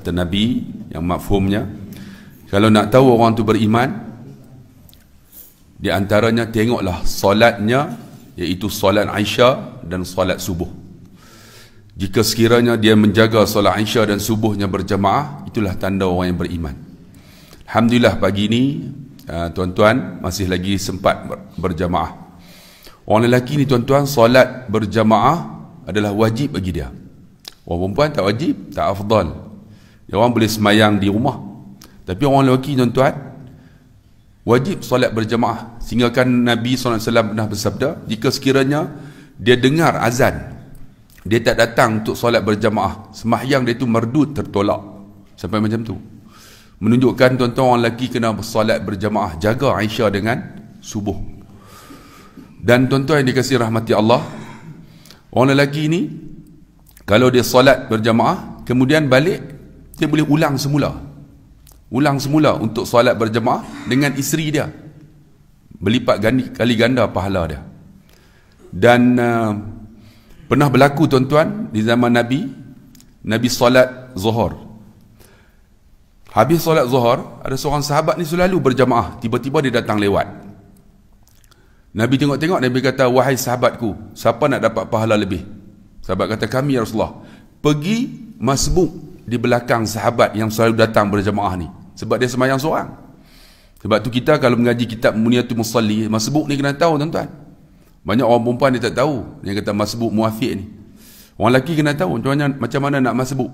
kata Nabi yang mafhumnya kalau nak tahu orang tu beriman di antaranya tengoklah solatnya iaitu solat Aisyah dan solat subuh jika sekiranya dia menjaga solat Aisyah dan subuhnya berjemaah itulah tanda orang yang beriman Alhamdulillah pagi ini ah, tuan-tuan masih lagi sempat berjemaah orang lelaki ni tuan-tuan solat berjemaah adalah wajib bagi dia orang perempuan tak wajib tak afdal dia orang boleh semayang di rumah. Tapi orang lelaki tuan-tuan, wajib solat berjemaah. Sehinggakan Nabi SAW pernah bersabda, jika sekiranya dia dengar azan, dia tak datang untuk solat berjemaah, semayang dia itu merdu, tertolak. Sampai macam tu. Menunjukkan tuan-tuan orang lelaki kena solat berjemaah. Jaga Aisyah dengan subuh. Dan tuan-tuan yang dikasih rahmati Allah Orang lelaki ni Kalau dia solat berjamaah Kemudian balik dia boleh ulang semula ulang semula untuk solat berjemaah dengan isteri dia berlipat ganda, kali ganda pahala dia dan uh, pernah berlaku tuan-tuan di zaman Nabi Nabi solat zuhur habis solat zuhur ada seorang sahabat ni selalu berjemaah tiba-tiba dia datang lewat Nabi tengok-tengok Nabi kata wahai sahabatku siapa nak dapat pahala lebih sahabat kata kami ya Rasulullah pergi masbuk di belakang sahabat yang selalu datang berjamaah ni sebab dia semayang seorang sebab tu kita kalau mengaji kitab Muniatul Musalli masbuk ni kena tahu tuan-tuan banyak orang perempuan dia tak tahu yang kata masbuk muafiq ni orang lelaki kena tahu contohnya macam mana nak masbuk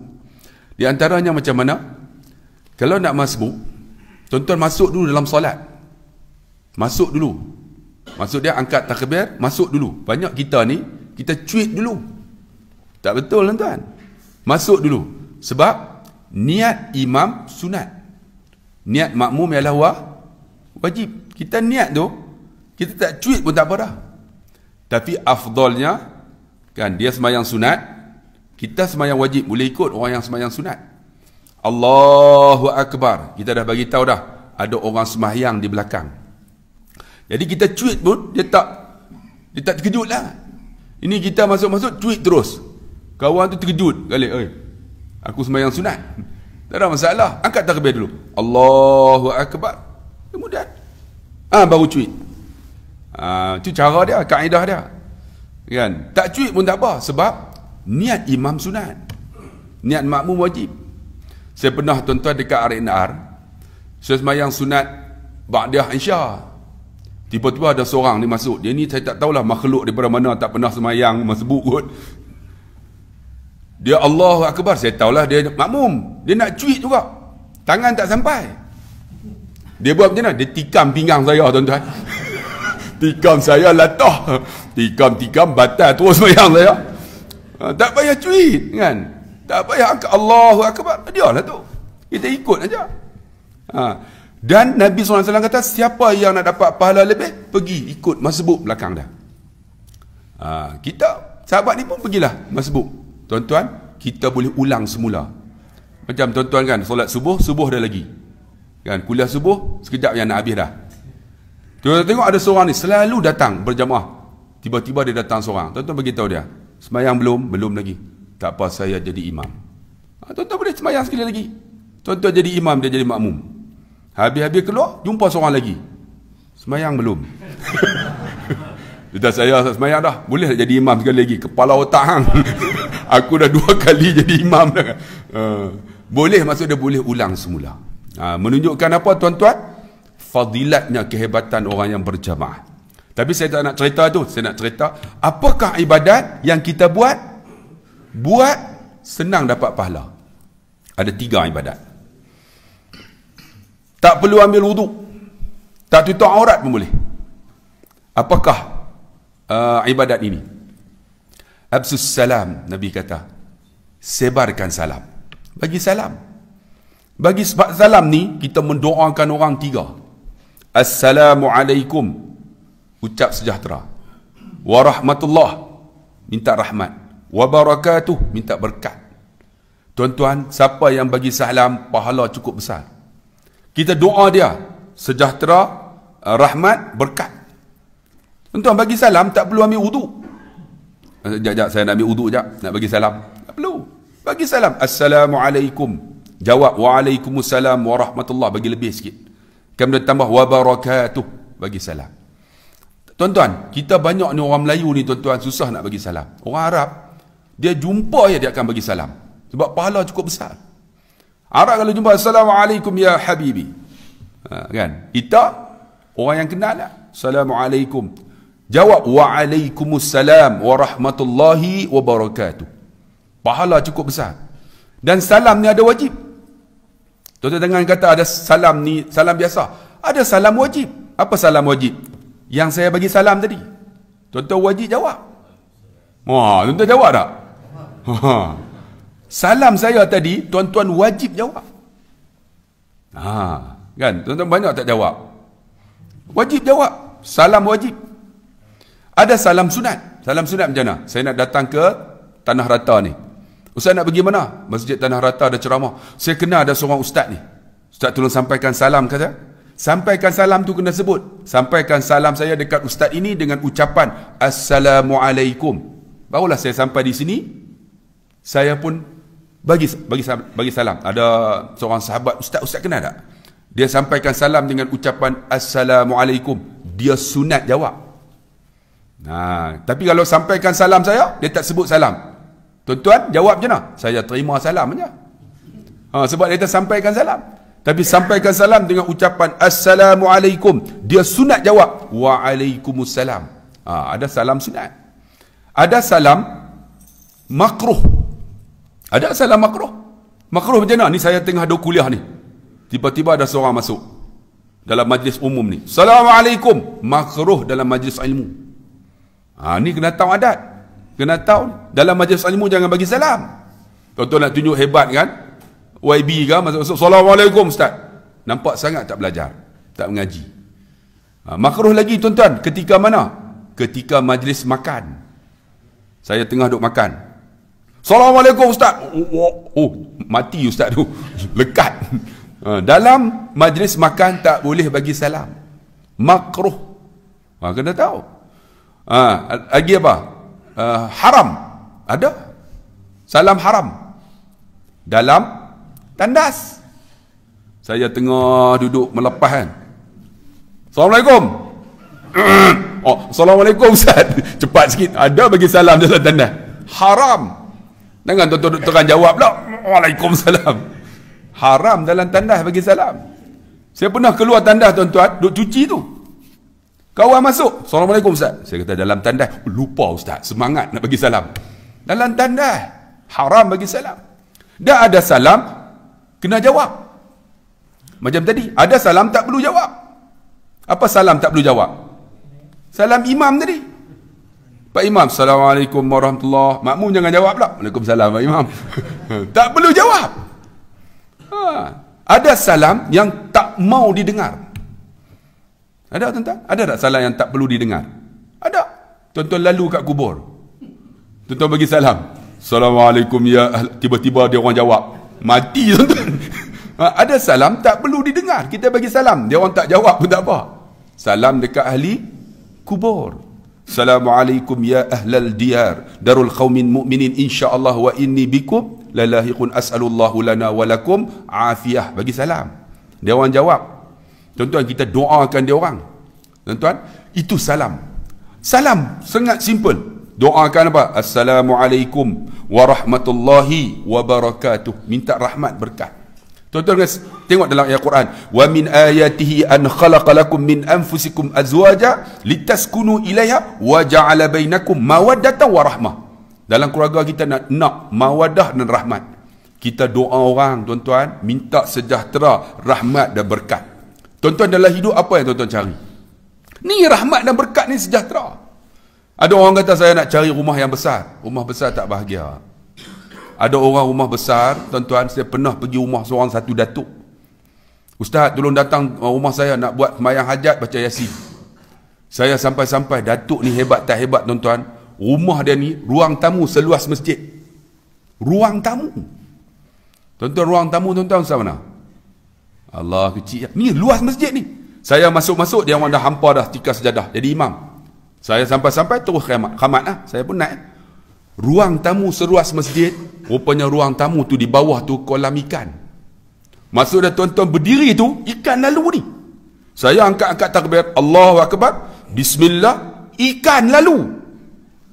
di antaranya macam mana kalau nak masbuk tuan-tuan masuk dulu dalam solat masuk dulu masuk dia angkat takbir, masuk dulu. Banyak kita ni, kita cuit dulu. Tak betul tuan-tuan. Masuk dulu. Sebab niat imam sunat. Niat makmum ialah wajib. Kita niat tu, kita tak cuit pun tak apa dah. Tapi afdolnya, kan dia semayang sunat, kita semayang wajib boleh ikut orang yang semayang sunat. Allahu Akbar. Kita dah bagi tahu dah ada orang semayang di belakang. Jadi kita cuit pun dia tak dia tak terkejut lah. Ini kita masuk-masuk cuit terus. Kawan tu terkejut kali. Eh, Aku sembahyang sunat Tak ada masalah Angkat takbir dulu Allahu Akbar Kemudian ah ha, Baru cuit ha, ah, Itu cara dia Kaedah dia kan? Tak cuit pun tak apa Sebab Niat imam sunat Niat makmum wajib Saya pernah tuan-tuan dekat RNR Saya sembahyang sunat Ba'diah Insya Tiba-tiba ada seorang ni masuk Dia ni saya tak tahulah makhluk daripada mana Tak pernah semayang masbuk kot dia Allahu Akbar Saya tahulah dia makmum Dia nak cuit juga Tangan tak sampai Dia buat macam mana? Dia tikam pinggang saya tuan-tuan Tikam saya latah Tikam-tikam batal terus bayang saya ah, Tak payah cuit kan Tak payah angkat Allahu Akbar Dia lah tu Kita ikut aja. Ha. Dan Nabi SAW kata Siapa yang nak dapat pahala lebih Pergi ikut masbuk belakang dah ha. Kita Sahabat ni pun pergilah masbuk Tuan-tuan, kita boleh ulang semula. Macam tuan-tuan kan, solat subuh, subuh dah lagi. Kan, kuliah subuh, sekejap yang nak habis dah. Tuan-tuan tengok ada seorang ni, selalu datang berjamaah. Tiba-tiba dia datang seorang. Tuan-tuan beritahu dia, semayang belum? Belum lagi. Tak apa, saya jadi imam. Ha, tuan-tuan boleh semayang sekali lagi. Tuan-tuan jadi imam, dia jadi makmum. Habis-habis keluar, jumpa seorang lagi. Semayang belum? Dia saya tak semayang dah Boleh jadi imam sekali lagi Kepala otak hang Aku dah dua kali jadi imam dah. Uh, boleh maksud dia boleh ulang semula uh, Menunjukkan apa tuan-tuan Fadilatnya kehebatan orang yang berjamaah Tapi saya tak nak cerita tu Saya nak cerita Apakah ibadat yang kita buat Buat senang dapat pahala Ada tiga ibadat Tak perlu ambil wuduk Tak tutup aurat pun boleh Apakah uh, ibadat ini. Absus salam, Nabi kata. Sebarkan salam. Bagi salam. Bagi sebab salam ni, kita mendoakan orang tiga. Assalamualaikum. Ucap sejahtera. Warahmatullah. Minta rahmat. Wabarakatuh. Minta berkat. Tuan-tuan, siapa yang bagi salam, pahala cukup besar. Kita doa dia. Sejahtera, uh, rahmat, berkat. Tuan-tuan bagi salam tak perlu ambil wuduk. Eh, sekejap, saya nak ambil wuduk sekejap. Nak bagi salam. Tak perlu. Bagi salam. Assalamualaikum. Jawab. Waalaikumsalam warahmatullahi. Bagi lebih sikit. Kemudian tambah. Wabarakatuh. Bagi salam. Tuan-tuan, kita banyak ni orang Melayu ni tuan-tuan susah nak bagi salam. Orang Arab, dia jumpa ya dia akan bagi salam. Sebab pahala cukup besar. Arab kalau jumpa, Assalamualaikum ya Habibi. Ha, kan? Kita, orang yang kenal lah. Assalamualaikum. Jawab Waalaikumsalam Warahmatullahi Wabarakatuh Pahala cukup besar Dan salam ni ada wajib Tuan-tuan dengan kata ada salam ni Salam biasa Ada salam wajib Apa salam wajib? Yang saya bagi salam tadi Tuan-tuan wajib jawab Wah, tuan-tuan jawab tak? Ha. Salam saya tadi Tuan-tuan wajib jawab Ha, kan? Tuan-tuan banyak tak jawab Wajib jawab Salam wajib ada salam sunat. Salam sunat macam mana? Saya nak datang ke Tanah Rata ni. Ustaz nak pergi mana? Masjid Tanah Rata ada ceramah. Saya kenal ada seorang ustaz ni. Ustaz tolong sampaikan salam kata. Sampaikan salam tu kena sebut. Sampaikan salam saya dekat ustaz ini dengan ucapan Assalamualaikum. Barulah saya sampai di sini. Saya pun bagi bagi bagi salam. Ada seorang sahabat ustaz ustaz kenal tak? Dia sampaikan salam dengan ucapan Assalamualaikum. Dia sunat jawab. Ha, tapi kalau sampaikan salam saya, dia tak sebut salam. Tuan-tuan, jawab je nak. Lah. Saya terima salam je. Ha, sebab dia tak sampaikan salam. Tapi sampaikan salam dengan ucapan Assalamualaikum. Dia sunat jawab. Waalaikumsalam. Ha, ada salam sunat. Ada salam makruh. Ada salam makruh. Makruh macam mana? Ni saya tengah ada kuliah ni. Tiba-tiba ada seorang masuk. Dalam majlis umum ni. Assalamualaikum. Makruh dalam majlis ilmu. Ha, ni kena tahu adat. Kena tahu dalam majlis ilmu jangan bagi salam. Tuan-tuan nak tunjuk hebat kan? YB kan? Masuk -masuk. Assalamualaikum Ustaz. Nampak sangat tak belajar. Tak mengaji. Ha, makruh lagi tuan-tuan. Ketika mana? Ketika majlis makan. Saya tengah duduk makan. Assalamualaikum Ustaz. Oh, oh, oh mati Ustaz tu. Lekat. Ha, dalam majlis makan tak boleh bagi salam. Makruh. Ha, kena tahu. Ha, lagi apa? Uh, haram. Ada. Salam haram. Dalam tandas. Saya tengah duduk melepas kan. Assalamualaikum. oh, Assalamualaikum Ustaz. Cepat sikit. Ada bagi salam dalam tandas. Haram. Jangan tuan-tuan jawab pula. Waalaikumsalam. Haram dalam tandas bagi salam. Saya pernah keluar tandas tuan-tuan. Duduk cuci tu. Kawan masuk. Assalamualaikum Ustaz. Saya kata dalam tandas. Oh, lupa Ustaz. Semangat nak bagi salam. Dalam tandas. Haram bagi salam. Dah ada salam. Kena jawab. Macam tadi. Ada salam tak perlu jawab. Apa salam tak perlu jawab? Salam imam tadi. Pak Imam, Assalamualaikum warahmatullahi wabarakatuh. Makmum jangan jawab pula. Waalaikumsalam Pak Imam. tak perlu jawab. Ha. Ada salam yang tak mau didengar. Ada tuan-tuan? Ada tak salam yang tak perlu didengar? Ada. Tuan-tuan lalu kat kubur. Tuan-tuan bagi salam. Assalamualaikum ya. Tiba-tiba dia orang jawab. Mati tuan-tuan. Ha, ada salam tak perlu didengar. Kita bagi salam. Dia orang tak jawab pun tak apa. Salam dekat ahli kubur. Assalamualaikum ya ahlal diyar darul qaumin mu'minin insyaallah wa inni bikum lalahiqun as'alullahu lana wa lakum afiyah bagi salam dia orang jawab Tuan-tuan kita doakan dia orang. Tuan-tuan, itu salam. Salam sangat simple. Doakan apa? Assalamualaikum warahmatullahi wabarakatuh. Minta rahmat berkat. Tuan-tuan tengok dalam ayat Quran, wa min ayatihi an khalaqa lakum min anfusikum azwaja litaskunu ilaiha wa ja'ala bainakum mawaddata wa rahmah. Dalam keluarga kita nak nak mawaddah dan rahmat. Kita doa orang, tuan-tuan, minta sejahtera, rahmat dan berkat. Tuan-tuan dalam hidup apa yang tuan-tuan cari? Ni rahmat dan berkat ni sejahtera. Ada orang kata saya nak cari rumah yang besar. Rumah besar tak bahagia. Ada orang rumah besar, tuan-tuan saya pernah pergi rumah seorang satu datuk. Ustaz, tolong datang uh, rumah saya nak buat mayang hajat baca yasin. Saya sampai-sampai datuk ni hebat tak hebat tuan-tuan. Rumah dia ni ruang tamu seluas masjid. Ruang tamu. Tuan-tuan ruang tamu tuan-tuan sama mana? Allah kecil. Ni luas masjid ni. Saya masuk-masuk dia orang dah hampa dah tikar sejadah jadi imam. Saya sampai-sampai terus khamat. Khamat lah. Saya pun naik. Ruang tamu seruas masjid. Rupanya ruang tamu tu di bawah tu kolam ikan. Maksudnya tuan-tuan berdiri tu ikan lalu ni. Saya angkat-angkat takbir. Allahu Akbar. Bismillah. Ikan lalu.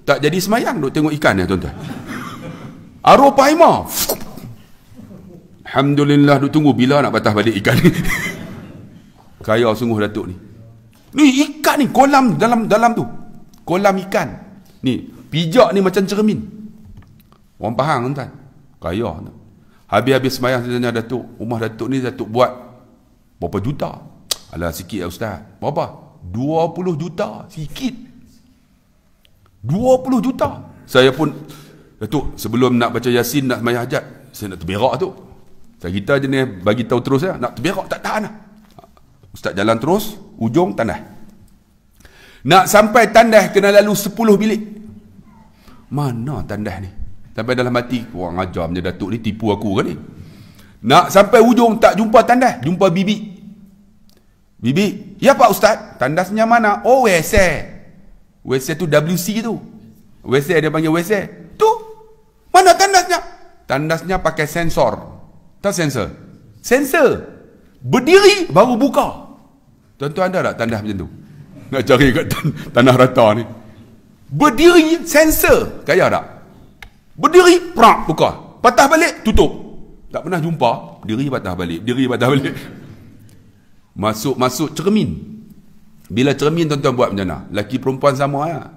Tak jadi semayang duk tengok ikan ya tuan-tuan. Arupa imam. Alhamdulillah duk tunggu bila nak patah balik ikan ni. Kaya sungguh Datuk ni. Ni ikan ni kolam dalam dalam tu. Kolam ikan. Ni pijak ni macam cermin. Orang faham kan tuan? Kaya tuan. Habis-habis semayang saya tanya Datuk. Rumah Datuk ni Datuk buat berapa juta? Alah sikit ya Ustaz. Berapa? 20 juta. Sikit. 20 juta. Saya pun Datuk sebelum nak baca Yasin nak semayang hajat. Saya nak terberak tu. Ustaz kita jenis bagi tahu terus ya. Nak terberok tak tahan. Lah. Ustaz jalan terus. Ujung tandas. Nak sampai tandas kena lalu 10 bilik. Mana tandas ni? Sampai dalam mati. Wah ajar punya datuk ni tipu aku kan ni. Nak sampai ujung tak jumpa tandas. Jumpa bibi. Bibi. Ya Pak Ustaz. Tandasnya mana? Oh WC. WC tu WC tu. WC dia panggil WC. Tu. Mana tandasnya? Tandasnya pakai sensor. Tak sensor. Sensor. Berdiri baru buka. Tuan-tuan ada tak tandas macam tu? Nak cari kat tan- tanah rata ni. Berdiri sensor. Kaya tak? Berdiri, prak, buka. Patah balik, tutup. Tak pernah jumpa. Berdiri, patah balik. Berdiri, patah balik. Masuk-masuk cermin. Bila cermin tuan-tuan buat macam mana? Laki perempuan sama ya?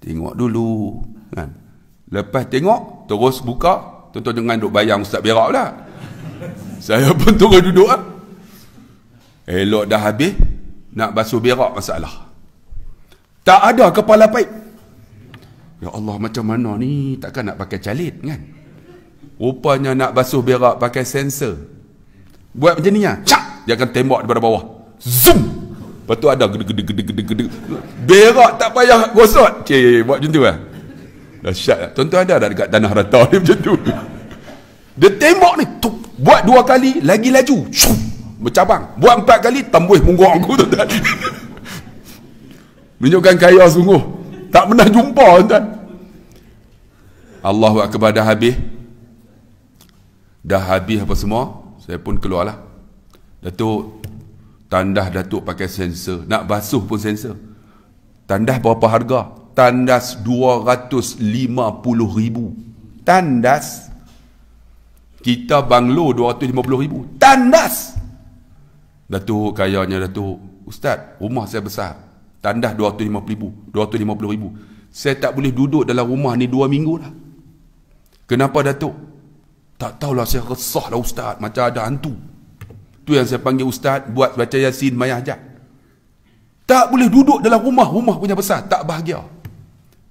Tengok dulu. Kan? Lepas tengok, terus buka. Tuan-tuan jangan duk bayang Ustaz Berak pula. Saya pun turun duduk lah. Elok dah habis. Nak basuh berak masalah. Tak ada kepala paip. Ya Allah macam mana ni? Takkan nak pakai calit kan? Rupanya nak basuh berak pakai sensor. Buat macam ni lah. Cak! Dia akan tembak daripada bawah. Zoom! Lepas tu ada gede gede gede gede gede Berak tak payah gosot. Cik, buat macam tu lah. Dahsyat lah. Tuan-tuan ada dekat tanah rata ni macam tu. Dia tembok ni tup, Buat dua kali Lagi laju shum, Bercabang Buat empat kali Tambuih punggung aku tu tuan Menunjukkan kaya sungguh Tak pernah jumpa tuan Allahu Akbar dah habis Dah habis apa semua Saya pun keluarlah Datuk Tandah Datuk pakai sensor Nak basuh pun sensor Tandas berapa harga? Tandas 250 ribu. Tandas kita banglo 250 ribu Tandas Datuk kayanya Datuk Ustaz rumah saya besar Tandas 250 ribu 250 ribu Saya tak boleh duduk dalam rumah ni 2 minggu lah Kenapa Datuk Tak tahulah saya resah lah Ustaz Macam ada hantu Tu yang saya panggil Ustaz Buat baca yasin mayah jat Tak boleh duduk dalam rumah Rumah punya besar Tak bahagia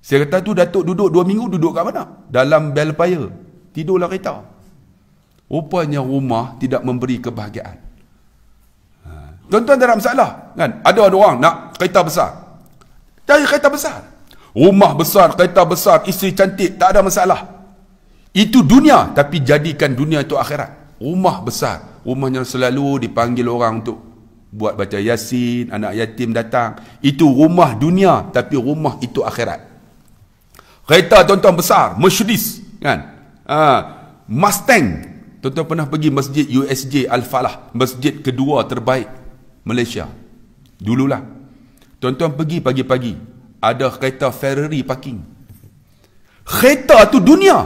Saya kata tu Datuk duduk 2 minggu Duduk kat mana Dalam bel payah Tidurlah kereta Rupanya rumah tidak memberi kebahagiaan. Ha. Tuan-tuan tak ada masalah. Kan? Ada ada orang nak kereta besar. Cari kereta besar. Rumah besar, kereta besar, isteri cantik, tak ada masalah. Itu dunia. Tapi jadikan dunia itu akhirat. Rumah besar. rumah yang selalu dipanggil orang untuk buat baca yasin, anak yatim datang. Itu rumah dunia. Tapi rumah itu akhirat. Kereta tuan-tuan besar, Mercedes. Kan? Uh, Mustang, Tuan-tuan pernah pergi masjid USJ Al-Falah, masjid kedua terbaik Malaysia. Dululah. Tuan-tuan pergi pagi-pagi, ada kereta Ferrari parking. Kereta tu dunia.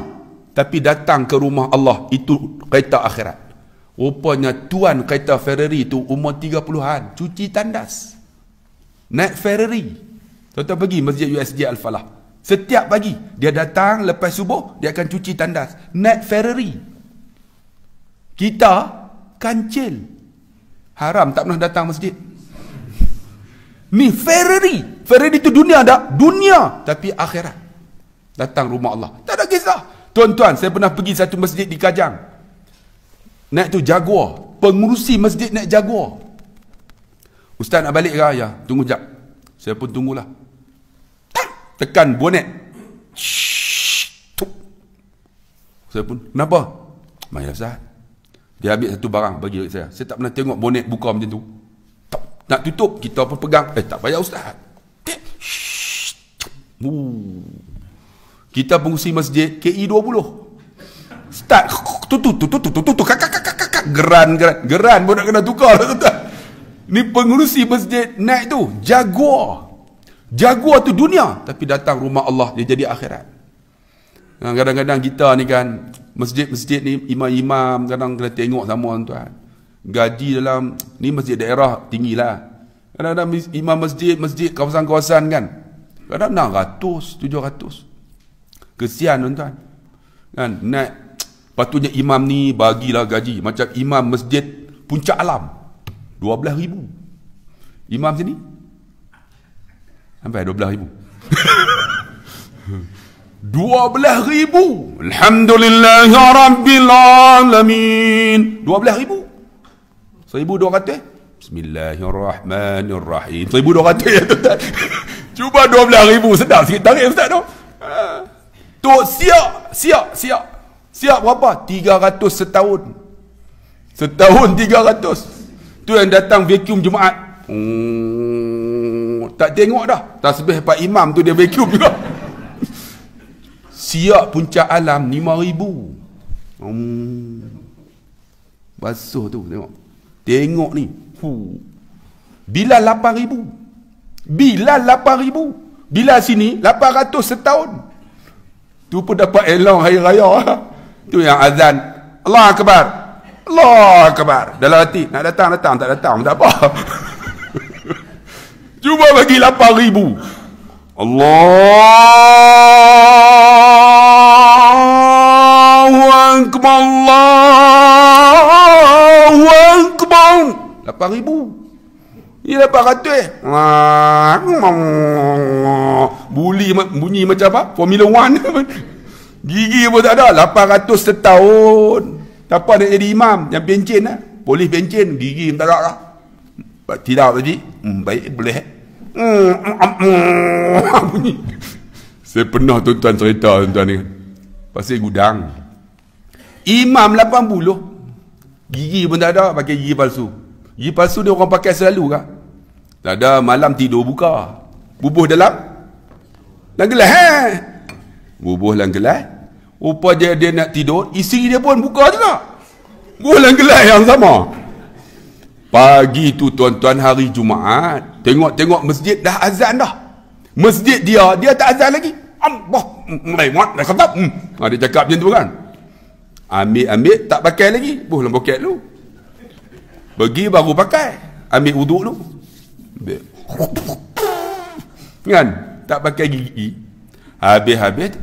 Tapi datang ke rumah Allah, itu kereta akhirat. Rupanya tuan kereta Ferrari tu umur 30-an, cuci tandas. Naik Ferrari. Tuan-tuan pergi masjid USJ Al-Falah. Setiap pagi, dia datang lepas subuh, dia akan cuci tandas. Naik Ferrari. Kita kancil. Haram tak pernah datang masjid. Ni Ferrari. Ferrari itu dunia tak? Dunia. Tapi akhirat. Datang rumah Allah. Tak ada kisah. Tuan-tuan, saya pernah pergi satu masjid di Kajang. Naik tu Jaguar. Pengurusi masjid naik Jaguar. Ustaz nak balik ke? Ya, tunggu sekejap. Saya pun tunggulah. Tak! Tekan bonet. Shhh. Saya pun, kenapa? Mayat Ustaz. Dia ambil satu barang bagi saya. Saya tak pernah tengok bonet buka macam tu. Tak, nak tutup, kita pun pegang. Eh, tak payah ustaz. Kita pengusi masjid KI 20. E Start. Tutup, tutup, tutup, tutup. Kak, kak, kak, kak, kak. Geran, geran. Geran pun kena tukar. Lah, ni pengurusi masjid naik tu. Jaguar. Jaguar tu dunia. Tapi datang rumah Allah, dia jadi akhirat. Kadang-kadang kita ni kan, Masjid-masjid ni imam-imam kadang kena tengok sama tuan Gaji dalam ni masjid daerah tinggilah. Kadang-kadang imam masjid, masjid kawasan-kawasan kan. Kadang-kadang 600, 700. Kesian tuan-tuan. Kan naik patutnya imam ni bagilah gaji macam imam masjid puncak alam 12 ribu imam sini sampai 12 ribu dua belah ribu. Alhamdulillah ya Rabbil Alamin. Dua belah ribu. Seribu dua kata. Bismillahirrahmanirrahim. Seribu dua kata ya tuan Cuba dua belah ribu. Sedap sikit tarik ustaz tu. Ha. Tu siap. Siap. Siap. Siap berapa? Tiga ratus setahun. Setahun tiga ratus. Tu yang datang vacuum Jumaat. Hmm, tak tengok dah. Tasbih Pak Imam tu dia vacuum juga. Siap puncak alam 5000. Hmm. Basuh tu tengok. Tengok ni. Hu. Bila ribu, Bila ribu, Bila sini 800 setahun. Tu pun dapat elang hari raya. Tu yang azan. Allah akbar. Allah akbar. Dalam hati nak datang datang tak datang tak apa. Cuba bagi ribu, Allah Allahu Akbar Allahu Akbar 8000 Ya dapat ratu eh. Bully, bunyi macam apa? Formula One. Gigi pun tak ada. 800 setahun. Tak apa nak jadi imam. Yang bencin lah. Polis bencin. Gigi pun tak ada lah. Tidak tadi. Hmm, baik boleh. Eh? Hmm, bunyi. Saya pernah tuan-tuan cerita tuan-tuan ni. Pasal gudang. Imam 80 Gigi pun tak ada pakai gigi palsu Gigi palsu dia orang pakai selalu kan Tak ada malam tidur buka Bubuh dalam Langgelah eh? Bubuh langgelah Rupa dia, dia nak tidur isi dia pun buka tu lah Bubuh langgelah yang sama Pagi tu tuan-tuan hari Jumaat Tengok-tengok masjid dah azan dah Masjid dia, dia tak azan lagi Allah hmm. ah, Dia cakap macam tu kan Ambil-ambil tak pakai lagi. Buh dalam poket lu. Pergi baru pakai. Ambil wuduk lu. Ambil. Kan? Tak pakai gigi. Habis-habis.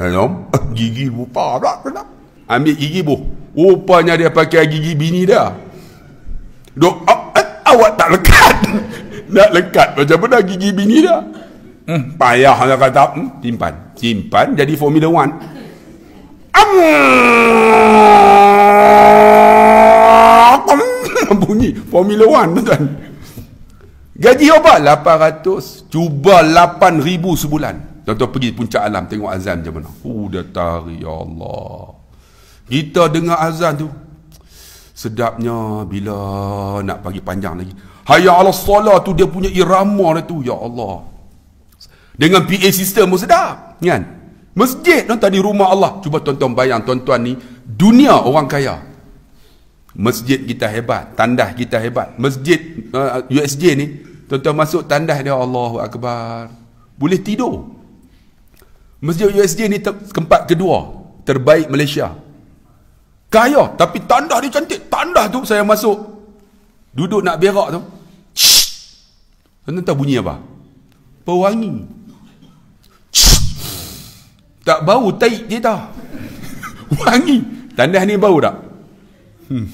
Helom. Eh, gigi lupa pula. Kenapa? Ambil gigi buh. Rupanya dia pakai gigi bini dia. Duk, oh, ah, eh, awak tak lekat. Nak lekat macam mana gigi bini dia. Hmm, payah nak kata. Hmm, simpan. Simpan jadi formula one bunyi Formula One tuan gaji apa? 800 cuba 8000 sebulan tuan pergi puncak alam tengok azan macam mana Dah datari ya Allah kita dengar azan tu sedapnya bila nak pagi panjang lagi Hayya ala salat tu dia punya irama dia tu ya Allah dengan PA system pun sedap kan Masjid tuan tadi rumah Allah. Cuba tuan-tuan bayang tuan-tuan ni. Dunia orang kaya. Masjid kita hebat. Tandas kita hebat. Masjid uh, USJ ni. Tuan-tuan masuk tandas dia Allahu Akbar. Boleh tidur. Masjid USJ ni ter- kedua. Terbaik Malaysia. Kaya. Tapi tandas dia cantik. Tandas tu saya masuk. Duduk nak berak tu. Tuan-tuan tahu bunyi apa? Pewangi. Tak bau taik je dah. Wangi. Tandas ni bau tak? Hmm.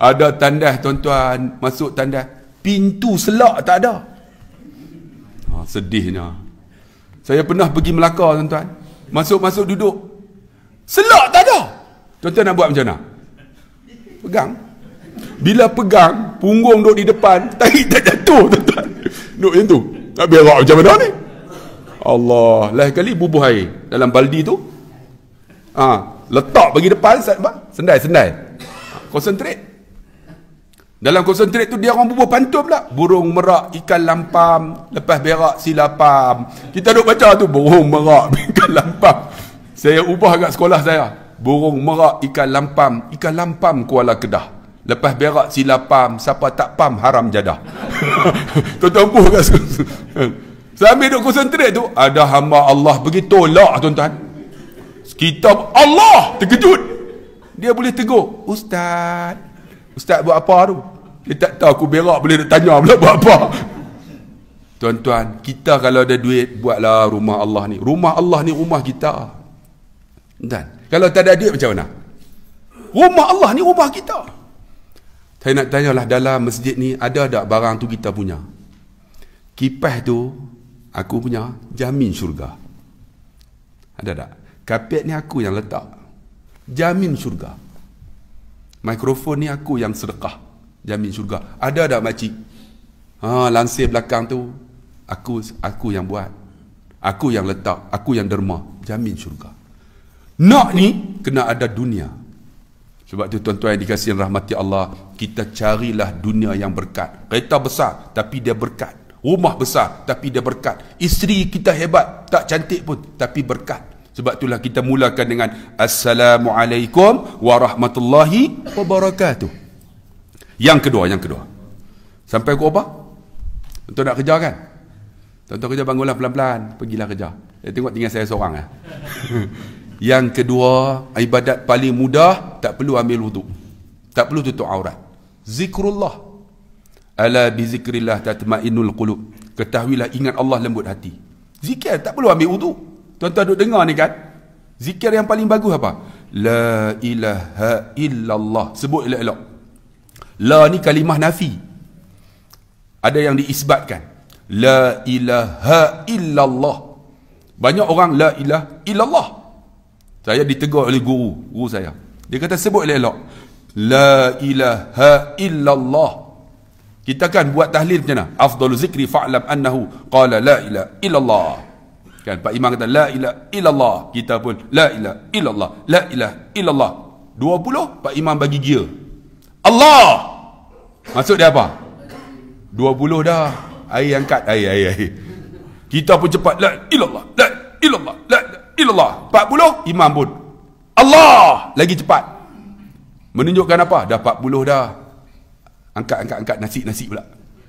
Ada tandas tuan-tuan masuk tandas. Pintu selak tak ada. Ha, sedihnya. Saya pernah pergi Melaka tuan-tuan. Masuk-masuk duduk. Selak tak ada. Tuan-tuan nak buat macam mana? Pegang. Bila pegang, punggung duduk di depan, tahi tak jatuh tuan-tuan. Duduk macam tu. Tak berak macam mana ni? Allah lah kali bubuh air dalam baldi tu ha, letak bagi depan sendai sendai ha, konsentrate dalam konsentrate tu dia orang bubuh pantun lah burung merak ikan lampam lepas berak silapam kita duk baca tu burung merak ikan lampam saya ubah kat sekolah saya burung merak ikan lampam ikan lampam kuala kedah lepas berak silapam siapa tak pam haram jadah tuan-tuan buh kat sekolah Sambil duk konsentrate tu Ada hamba Allah pergi tolak tuan-tuan Kitab Allah terkejut Dia boleh tegur Ustaz Ustaz buat apa tu Dia tak tahu aku berak boleh nak tanya pula buat apa Tuan-tuan Kita kalau ada duit Buatlah rumah Allah ni Rumah Allah ni rumah kita Dan Kalau tak ada duit macam mana Rumah Allah ni rumah kita Saya nak tanyalah dalam masjid ni Ada tak barang tu kita punya Kipah tu aku punya jamin syurga. Ada tak? Kapet ni aku yang letak. Jamin syurga. Mikrofon ni aku yang sedekah. Jamin syurga. Ada tak makcik? Ha, lansir belakang tu. Aku aku yang buat. Aku yang letak. Aku yang derma. Jamin syurga. Nak ni kena ada dunia. Sebab tu tuan-tuan yang dikasihkan rahmati Allah. Kita carilah dunia yang berkat. Kereta besar tapi dia berkat. Rumah besar tapi dia berkat. Isteri kita hebat, tak cantik pun tapi berkat. Sebab itulah kita mulakan dengan Assalamualaikum warahmatullahi wabarakatuh. Yang kedua, yang kedua. Sampai ke apa? Tuan nak kerja kan? tuan kerja bangunlah pelan-pelan. Pergilah kerja. Saya eh, tengok tinggal saya seorang ya. yang kedua, ibadat paling mudah tak perlu ambil wudhu, Tak perlu tutup aurat. Zikrullah. Ala bizikrillah tatma'inul qulub. Ketahuilah ingat Allah lembut hati. Zikir tak perlu ambil wudu. Tuan-tuan duk dengar ni kan? Zikir yang paling bagus apa? La ilaha illallah. Sebut elok-elok. La ni kalimah nafi. Ada yang diisbatkan. La ilaha illallah. Banyak orang la ilah illallah. Saya ditegur oleh guru, guru saya. Dia kata sebut elok-elok. La ilaha illallah. Kita kan buat tahlil macam mana? Afdalu zikri fa'lam annahu qala la ila illallah. Kan Pak Imam kata la ila illallah. Kita pun la ila illallah. La ila illallah. 20 Pak Imam bagi gear. Allah. Maksud dia apa? 20 dah. Air angkat. Air, air, air. Kita pun cepat. La ilallah. La ilallah. La ilallah. 40. Imam pun. Allah. Lagi cepat. Menunjukkan apa? Dah 40 dah angkat angkat angkat nasi nasi pula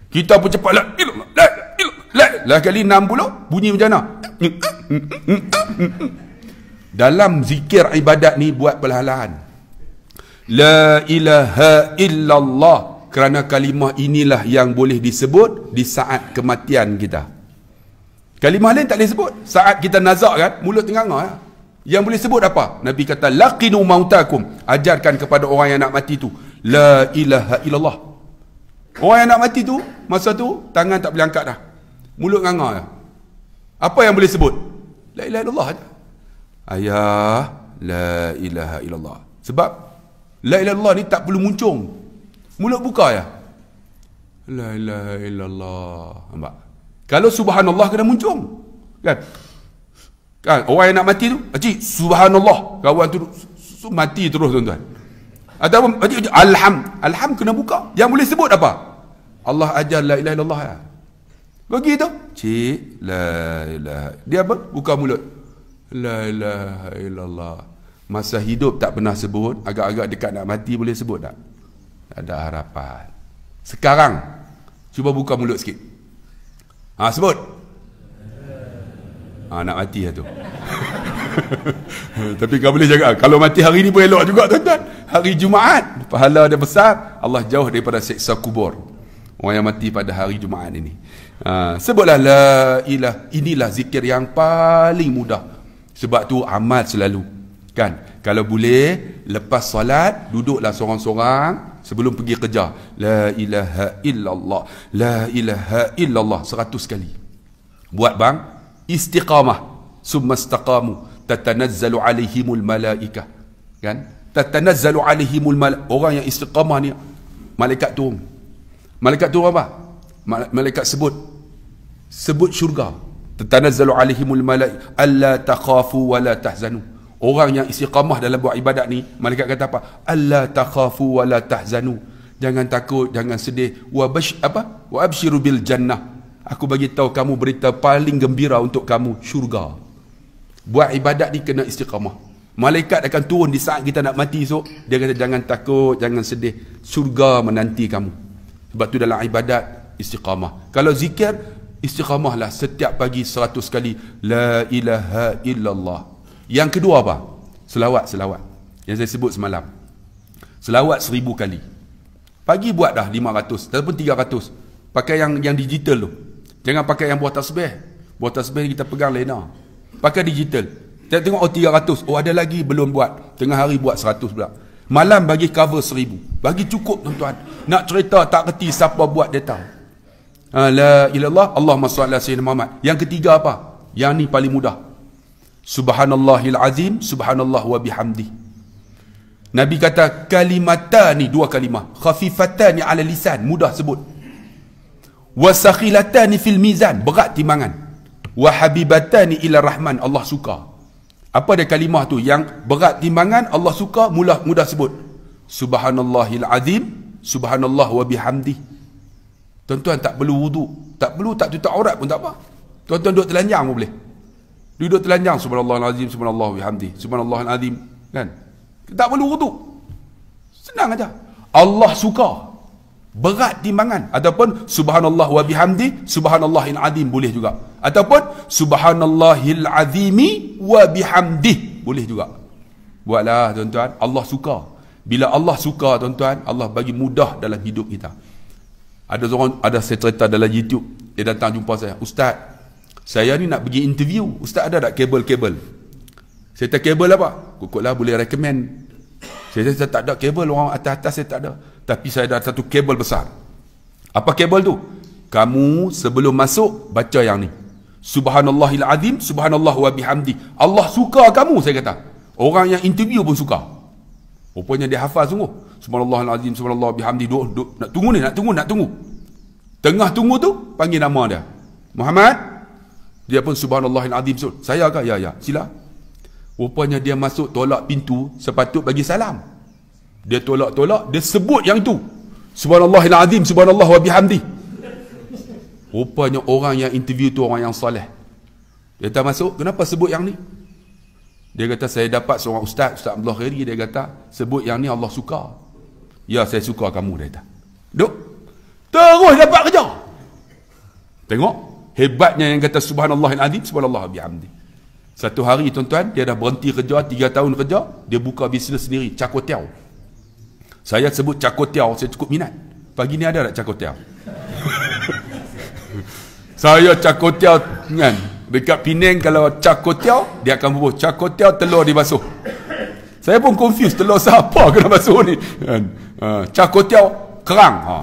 kita pun cepatlah, cepat lah lah, lah, lah. lah kali 60 bunyi macam mana dalam zikir ibadat ni buat perlahan-lahan la ilaha illallah kerana kalimah inilah yang boleh disebut di saat kematian kita kalimah lain tak boleh sebut saat kita nazak kan mulut tengah ngah ya. yang boleh sebut apa nabi kata laqinu mautakum ajarkan kepada orang yang nak mati tu la ilaha illallah Orang yang nak mati tu Masa tu tangan tak boleh angkat dah Mulut nganga dah Apa yang boleh sebut? La ilaha illallah aja. Ayah La ilaha illallah Sebab La ilaha illallah ni tak perlu muncung Mulut buka ya La ilaha illallah Nampak? Kalau subhanallah kena muncung Kan? Kan? Orang yang nak mati tu Cik subhanallah Kawan tu mati terus tuan-tuan Ataupun alham, alham kena buka. Yang boleh sebut apa? Allah ajar la ilaha illallah. Ya. Bagi tu. Cik la ilaha. Dia apa? Buka mulut. La ilaha illallah. Masa hidup tak pernah sebut, agak-agak dekat nak mati boleh sebut tak? tak ada harapan. Sekarang cuba buka mulut sikit. Ha sebut. Ha nak mati lah tu. Tapi kau boleh jaga Kalau mati hari ni pun elok juga tuan-tuan Hari Jumaat Pahala dia besar Allah jauh daripada seksa kubur Orang yang mati pada hari Jumaat ini ha, Sebutlah la ilah Inilah zikir yang paling mudah Sebab tu amal selalu Kan Kalau boleh Lepas solat Duduklah seorang-seorang Sebelum pergi kerja La ilaha illallah La ilaha illallah Seratus kali Buat bang Istiqamah Summa istiqamu tatanazzalu alaihimul Malaikah. kan tatanazzalu alaihimul mal orang yang istiqamah ni malaikat turun malaikat turun apa malaikat sebut sebut syurga tatanazzalu alaihimul malaika alla takhafu wala tahzanu orang yang istiqamah dalam buat ibadat ni malaikat kata apa alla takhafu wala tahzanu jangan takut jangan sedih wa apa wa abshiru bil jannah aku bagi tahu kamu berita paling gembira untuk kamu syurga Buat ibadat ni kena istiqamah. Malaikat akan turun di saat kita nak mati esok. Dia kata jangan takut, jangan sedih. Surga menanti kamu. Sebab tu dalam ibadat, istiqamah. Kalau zikir, istiqamah lah setiap pagi seratus kali. La ilaha illallah. Yang kedua apa? Selawat-selawat. Yang saya sebut semalam. Selawat seribu kali. Pagi buat dah lima ratus, pun tiga ratus. Pakai yang yang digital tu. Jangan pakai yang buah tasbih. Buah tasbih ni kita pegang lena. Pakai digital. Tengok tengok oh 300. Oh ada lagi belum buat. Tengah hari buat 100 pula. Malam bagi cover 1000. Bagi cukup tuan-tuan. Nak cerita tak reti siapa buat dia tahu. Ah, la ilallah Allah salli ala sayyidina Muhammad. Yang ketiga apa? Yang ni paling mudah. Subhanallahil azim, subhanallah wa bihamdi. Nabi kata kalimata ni dua kalimah. Khafifatan ni ala lisan, mudah sebut. Wasakhilatan ni fil mizan, berat timangan. Wahabibatani ila rahman Allah suka. Apa dia kalimah tu? Yang berat timbangan Allah suka mula mudah sebut. Subhanallahil azim. Subhanallah wa bihamdi. Tuan-tuan tak perlu wudu. Tak perlu tak tutup aurat pun tak apa. Tuan-tuan duduk telanjang pun boleh. Duduk telanjang. Subhanallahil azim. Subhanallah wa bihamdi. Subhanallahil azim. Kan? Tak perlu wudu. Senang aja. Allah suka berat timbangan ataupun subhanallah wa bihamdi Subhanallah in azim boleh juga ataupun il azimi wa bihamdi boleh juga buatlah tuan-tuan Allah suka bila Allah suka tuan-tuan Allah bagi mudah dalam hidup kita ada orang ada saya cerita dalam YouTube dia datang jumpa saya ustaz saya ni nak pergi interview ustaz ada tak kabel-kabel saya tak kabel apa kok boleh recommend saya rasa tak ada kabel orang atas-atas saya tak ada. Tapi saya ada satu kabel besar. Apa kabel tu? Kamu sebelum masuk baca yang ni. Subhanallahil azim, subhanallah wa bihamdi. Allah suka kamu saya kata. Orang yang interview pun suka. Rupanya dia hafal sungguh. Subhanallahil azim, subhanallah wa bihamdi. Duk, duk, nak tunggu ni, nak tunggu, nak tunggu. Tengah tunggu tu panggil nama dia. Muhammad. Dia pun subhanallahil azim. Saya kah? Ya ya, sila. Rupanya dia masuk tolak pintu sepatut bagi salam. Dia tolak-tolak, dia sebut yang itu. Subhanallahil azim, subhanallah wa bihamdi. Rupanya orang yang interview tu orang yang soleh. Dia tak masuk, kenapa sebut yang ni? Dia kata, saya dapat seorang ustaz, Ustaz Abdullah Khairi, dia kata, sebut yang ni Allah suka. Ya, saya suka kamu, dia kata. Duk. Terus dapat kerja. Tengok. Hebatnya yang kata, Subhanallahil azim, subhanallah wa bihamdi. Satu hari tuan-tuan dia dah berhenti kerja tiga tahun kerja, dia buka bisnes sendiri, Cakotiao. Saya sebut Cakotiao saya cukup minat. Pagi ni ada tak Cakotiao? saya Cakotiao kan. Dekat Penang kalau Cakotiao dia akan bubuh Cakotiao telur dibasuh. Saya pun confused telur siapa kena basuh ni. Kan. Ah, Cakotiao kerang. Ha.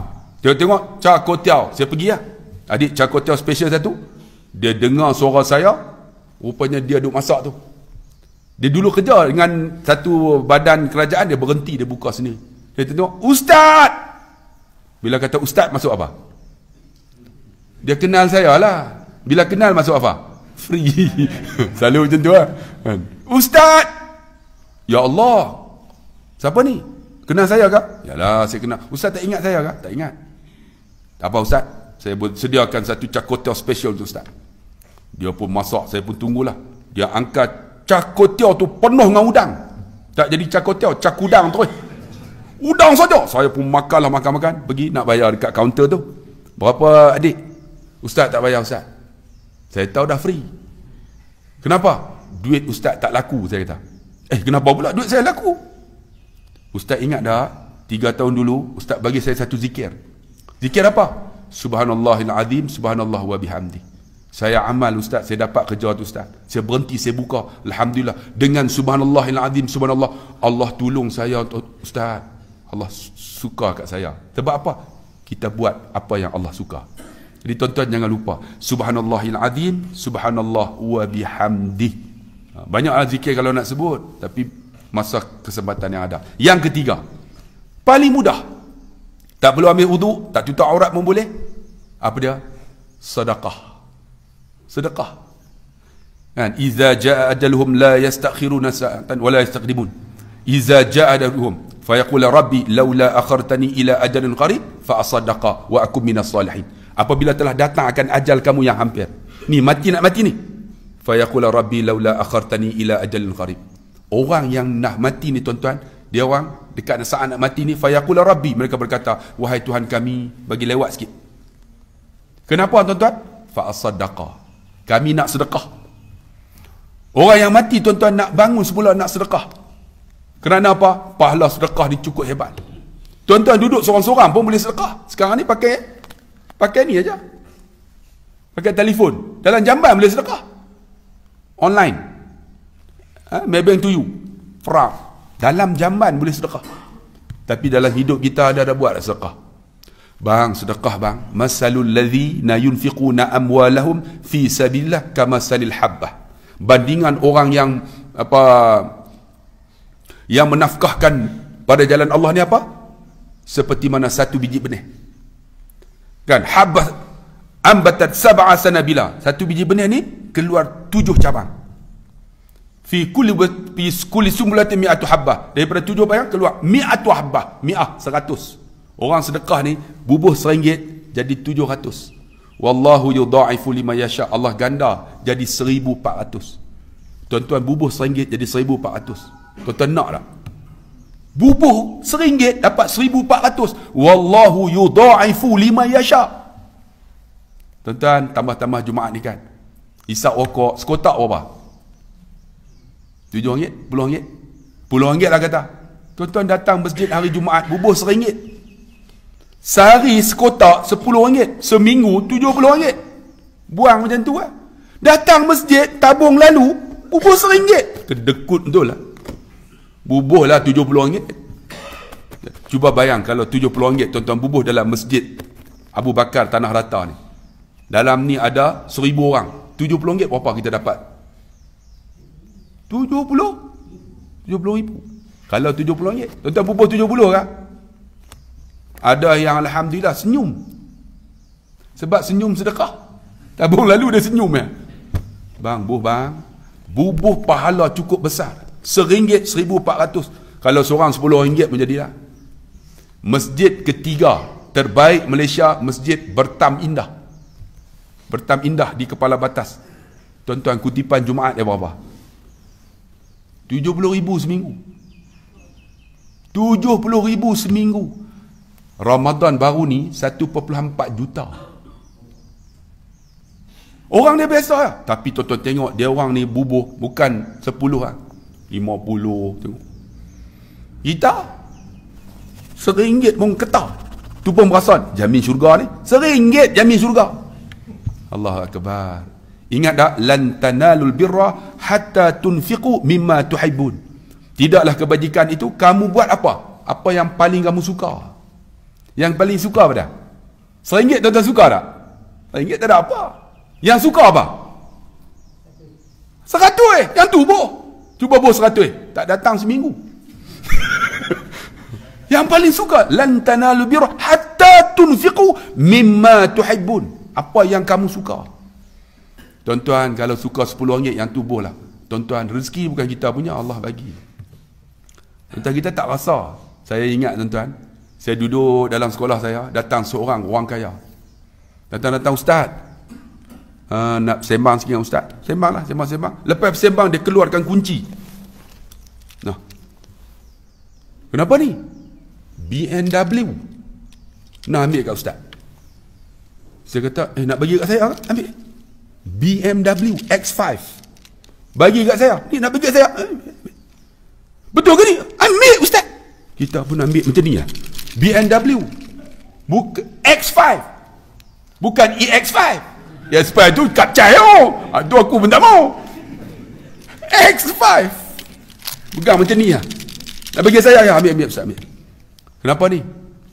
Tengok-tengok Cakotiao, saya pergi lah. Adik Cakotiao special satu. Dia dengar suara saya, Rupanya dia duk masak tu. Dia dulu kerja dengan satu badan kerajaan dia berhenti dia buka sendiri. Dia tengok, "Ustaz!" Bila kata ustaz masuk apa? Dia kenal saya lah. Bila kenal masuk apa? Free. Selalu macam tu lah. Kan? Ustaz! Ya Allah! Siapa ni? Kenal saya ke? Yalah, saya kenal. Ustaz tak ingat saya ke? Tak ingat. Tak apa Ustaz. Saya sediakan satu cakota special untuk Ustaz. Dia pun masak, saya pun tunggulah. Dia angkat cakotiao tu penuh dengan udang. Tak jadi cak udang terus. Udang saja. Saya pun makanlah makan-makan. Pergi nak bayar dekat kaunter tu. Berapa adik? Ustaz tak bayar ustaz. Saya tahu dah free. Kenapa? Duit ustaz tak laku saya kata. Eh kenapa pula duit saya laku? Ustaz ingat dah Tiga tahun dulu Ustaz bagi saya satu zikir Zikir apa? Subhanallahil azim Subhanallah wa bihamdi saya amal ustaz, saya dapat kerja tu ustaz. Saya berhenti, saya buka. Alhamdulillah. Dengan subhanallah azim, subhanallah. Allah tolong saya untuk ustaz. Allah suka kat saya. Sebab apa? Kita buat apa yang Allah suka. Jadi tuan-tuan jangan lupa. Subhanallah azim, subhanallah wa bihamdih. Ha, banyak lah zikir kalau nak sebut. Tapi masa kesempatan yang ada. Yang ketiga. Paling mudah. Tak perlu ambil uduk, tak tutup aurat pun boleh. Apa dia? Sedekah sedekah kan iza jaa ajaluhum la yastakhiruna sa'atan wala yastaqdimun iza jaa ajaluhum fa yaqul rabbi laula akhartani ila ajalin qarib fa asaddaqa wa akum minas salihin apabila telah datang akan ajal kamu yang hampir ni mati nak mati ni fa yaqul rabbi laula akhartani ila ajalin qarib orang yang nak mati ni tuan-tuan dia orang dekat saat nak mati ni fa yaqul rabbi mereka berkata wahai tuhan kami bagi lewat sikit kenapa tuan-tuan fa asaddaqa -tuan? kami nak sedekah. Orang yang mati tuan-tuan nak bangun semula nak sedekah. Kerana apa? Pahala sedekah ni cukup hebat. Tuan-tuan duduk seorang-seorang pun boleh sedekah. Sekarang ni pakai pakai ni aja. Pakai telefon. Dalam jamban boleh sedekah. Online. Ha? Maybank to you. Frank. Dalam jamban boleh sedekah. Tapi dalam hidup kita ada ada buat sedekah. Bang sedekah bang Masalul ladhi na yunfiquna amwalahum Fi sabillah kama salil habbah Bandingan orang yang Apa Yang menafkahkan pada jalan Allah ni apa Seperti mana satu biji benih Kan habbah Ambatat sab'a sanabila Satu biji benih ni Keluar tujuh cabang Fi kulli fi kulli sumulatin mi'atu habbah daripada tujuh bayang keluar mi'atu habbah mi'ah seratus Orang sedekah ni bubuh seringgit jadi tujuh ratus. Wallahu yudha'ifu lima yasha Allah ganda jadi seribu empat ratus. Tuan-tuan bubuh seringgit jadi seribu empat ratus. Tuan-tuan nak tak? Bubuh seringgit dapat seribu empat ratus. Wallahu yudha'ifu lima yasha. Tuan-tuan tambah-tambah Jumaat ni kan. Isak rokok sekotak berapa? Tujuh ringgit? Puluh ringgit? Puluh ringgit lah kata. Tuan-tuan datang masjid hari Jumaat bubuh seringgit. Sehari sekotak sepuluh ringgit. Seminggu tujuh puluh ringgit. Buang macam tu lah. Datang masjid, tabung lalu, bubuh seringgit. Kedekut tu lah. Bubuh lah tujuh puluh ringgit. Cuba bayang kalau tujuh puluh ringgit tuan-tuan bubuh dalam masjid Abu Bakar Tanah Rata ni. Dalam ni ada seribu orang. Tujuh puluh ringgit berapa kita dapat? Tujuh puluh? Tujuh puluh ribu. Kalau tujuh puluh ringgit. Tuan-tuan bubuh tujuh puluh kah? Ada yang Alhamdulillah senyum Sebab senyum sedekah Tabung lalu dia senyum ya. Bang, buh bang Bubuh pahala cukup besar Seringgit, seribu empat ratus Kalau seorang sepuluh ringgit menjadi lah Masjid ketiga Terbaik Malaysia Masjid Bertam Indah Bertam Indah di Kepala Batas Tuan-tuan kutipan Jumaat dia berapa? puluh ribu seminggu Tujuh puluh ribu seminggu Ramadan baru ni 1.4 juta. Orang dia biasa lah. Tapi tuan-tuan tengok dia orang ni bubuh. Bukan 10 lah. 50 tu Kita seringgit pun ketah. Tu pun berasal. Jamin syurga ni. Seringgit jamin syurga. Allah Akbar. Ingat tak? Lantanalul birra hatta tunfiqu mimma tuhibun. Tidaklah kebajikan itu kamu buat apa? Apa yang paling kamu suka. Suka. Yang paling suka apa dah? Seringgit tuan-tuan suka tak? Seringgit tak ada apa. Yang suka apa? Seratus eh. Yang tu boh. Cuba boh seratus eh. Tak datang seminggu. yang paling suka. Lantana lubir hatta tunfiqu mimma tuhibbun. Apa yang kamu suka? Tuan-tuan, kalau suka sepuluh ringgit, yang tubuhlah. boh Tuan-tuan, rezeki bukan kita punya. Allah bagi. Tuan-tuan, kita tak rasa. Saya ingat, tuan-tuan. Saya duduk dalam sekolah saya, datang seorang orang kaya. Datang-datang ustaz. Uh, nak sembang sikit dengan ustaz. lah sembang-sembang. Lepas sembang dia keluarkan kunci. Nah. Kenapa ni? BMW. Nak ambil kat ustaz. Saya kata, eh nak bagi kat saya ah, Ambil. BMW X5. Bagi kat saya. Ni nak bagi kat saya. Eh, Betul ke ni? Ambil ustaz. Kita pun ambil macam ni lah. Ya? BMW Buk X5 Bukan EX5 EX5 ya, ah, tu kat cahaya Itu aku pun tak mau X5 bukan macam ni lah Nak bagi saya ya ambil, ambil, ambil, ambil Kenapa ni?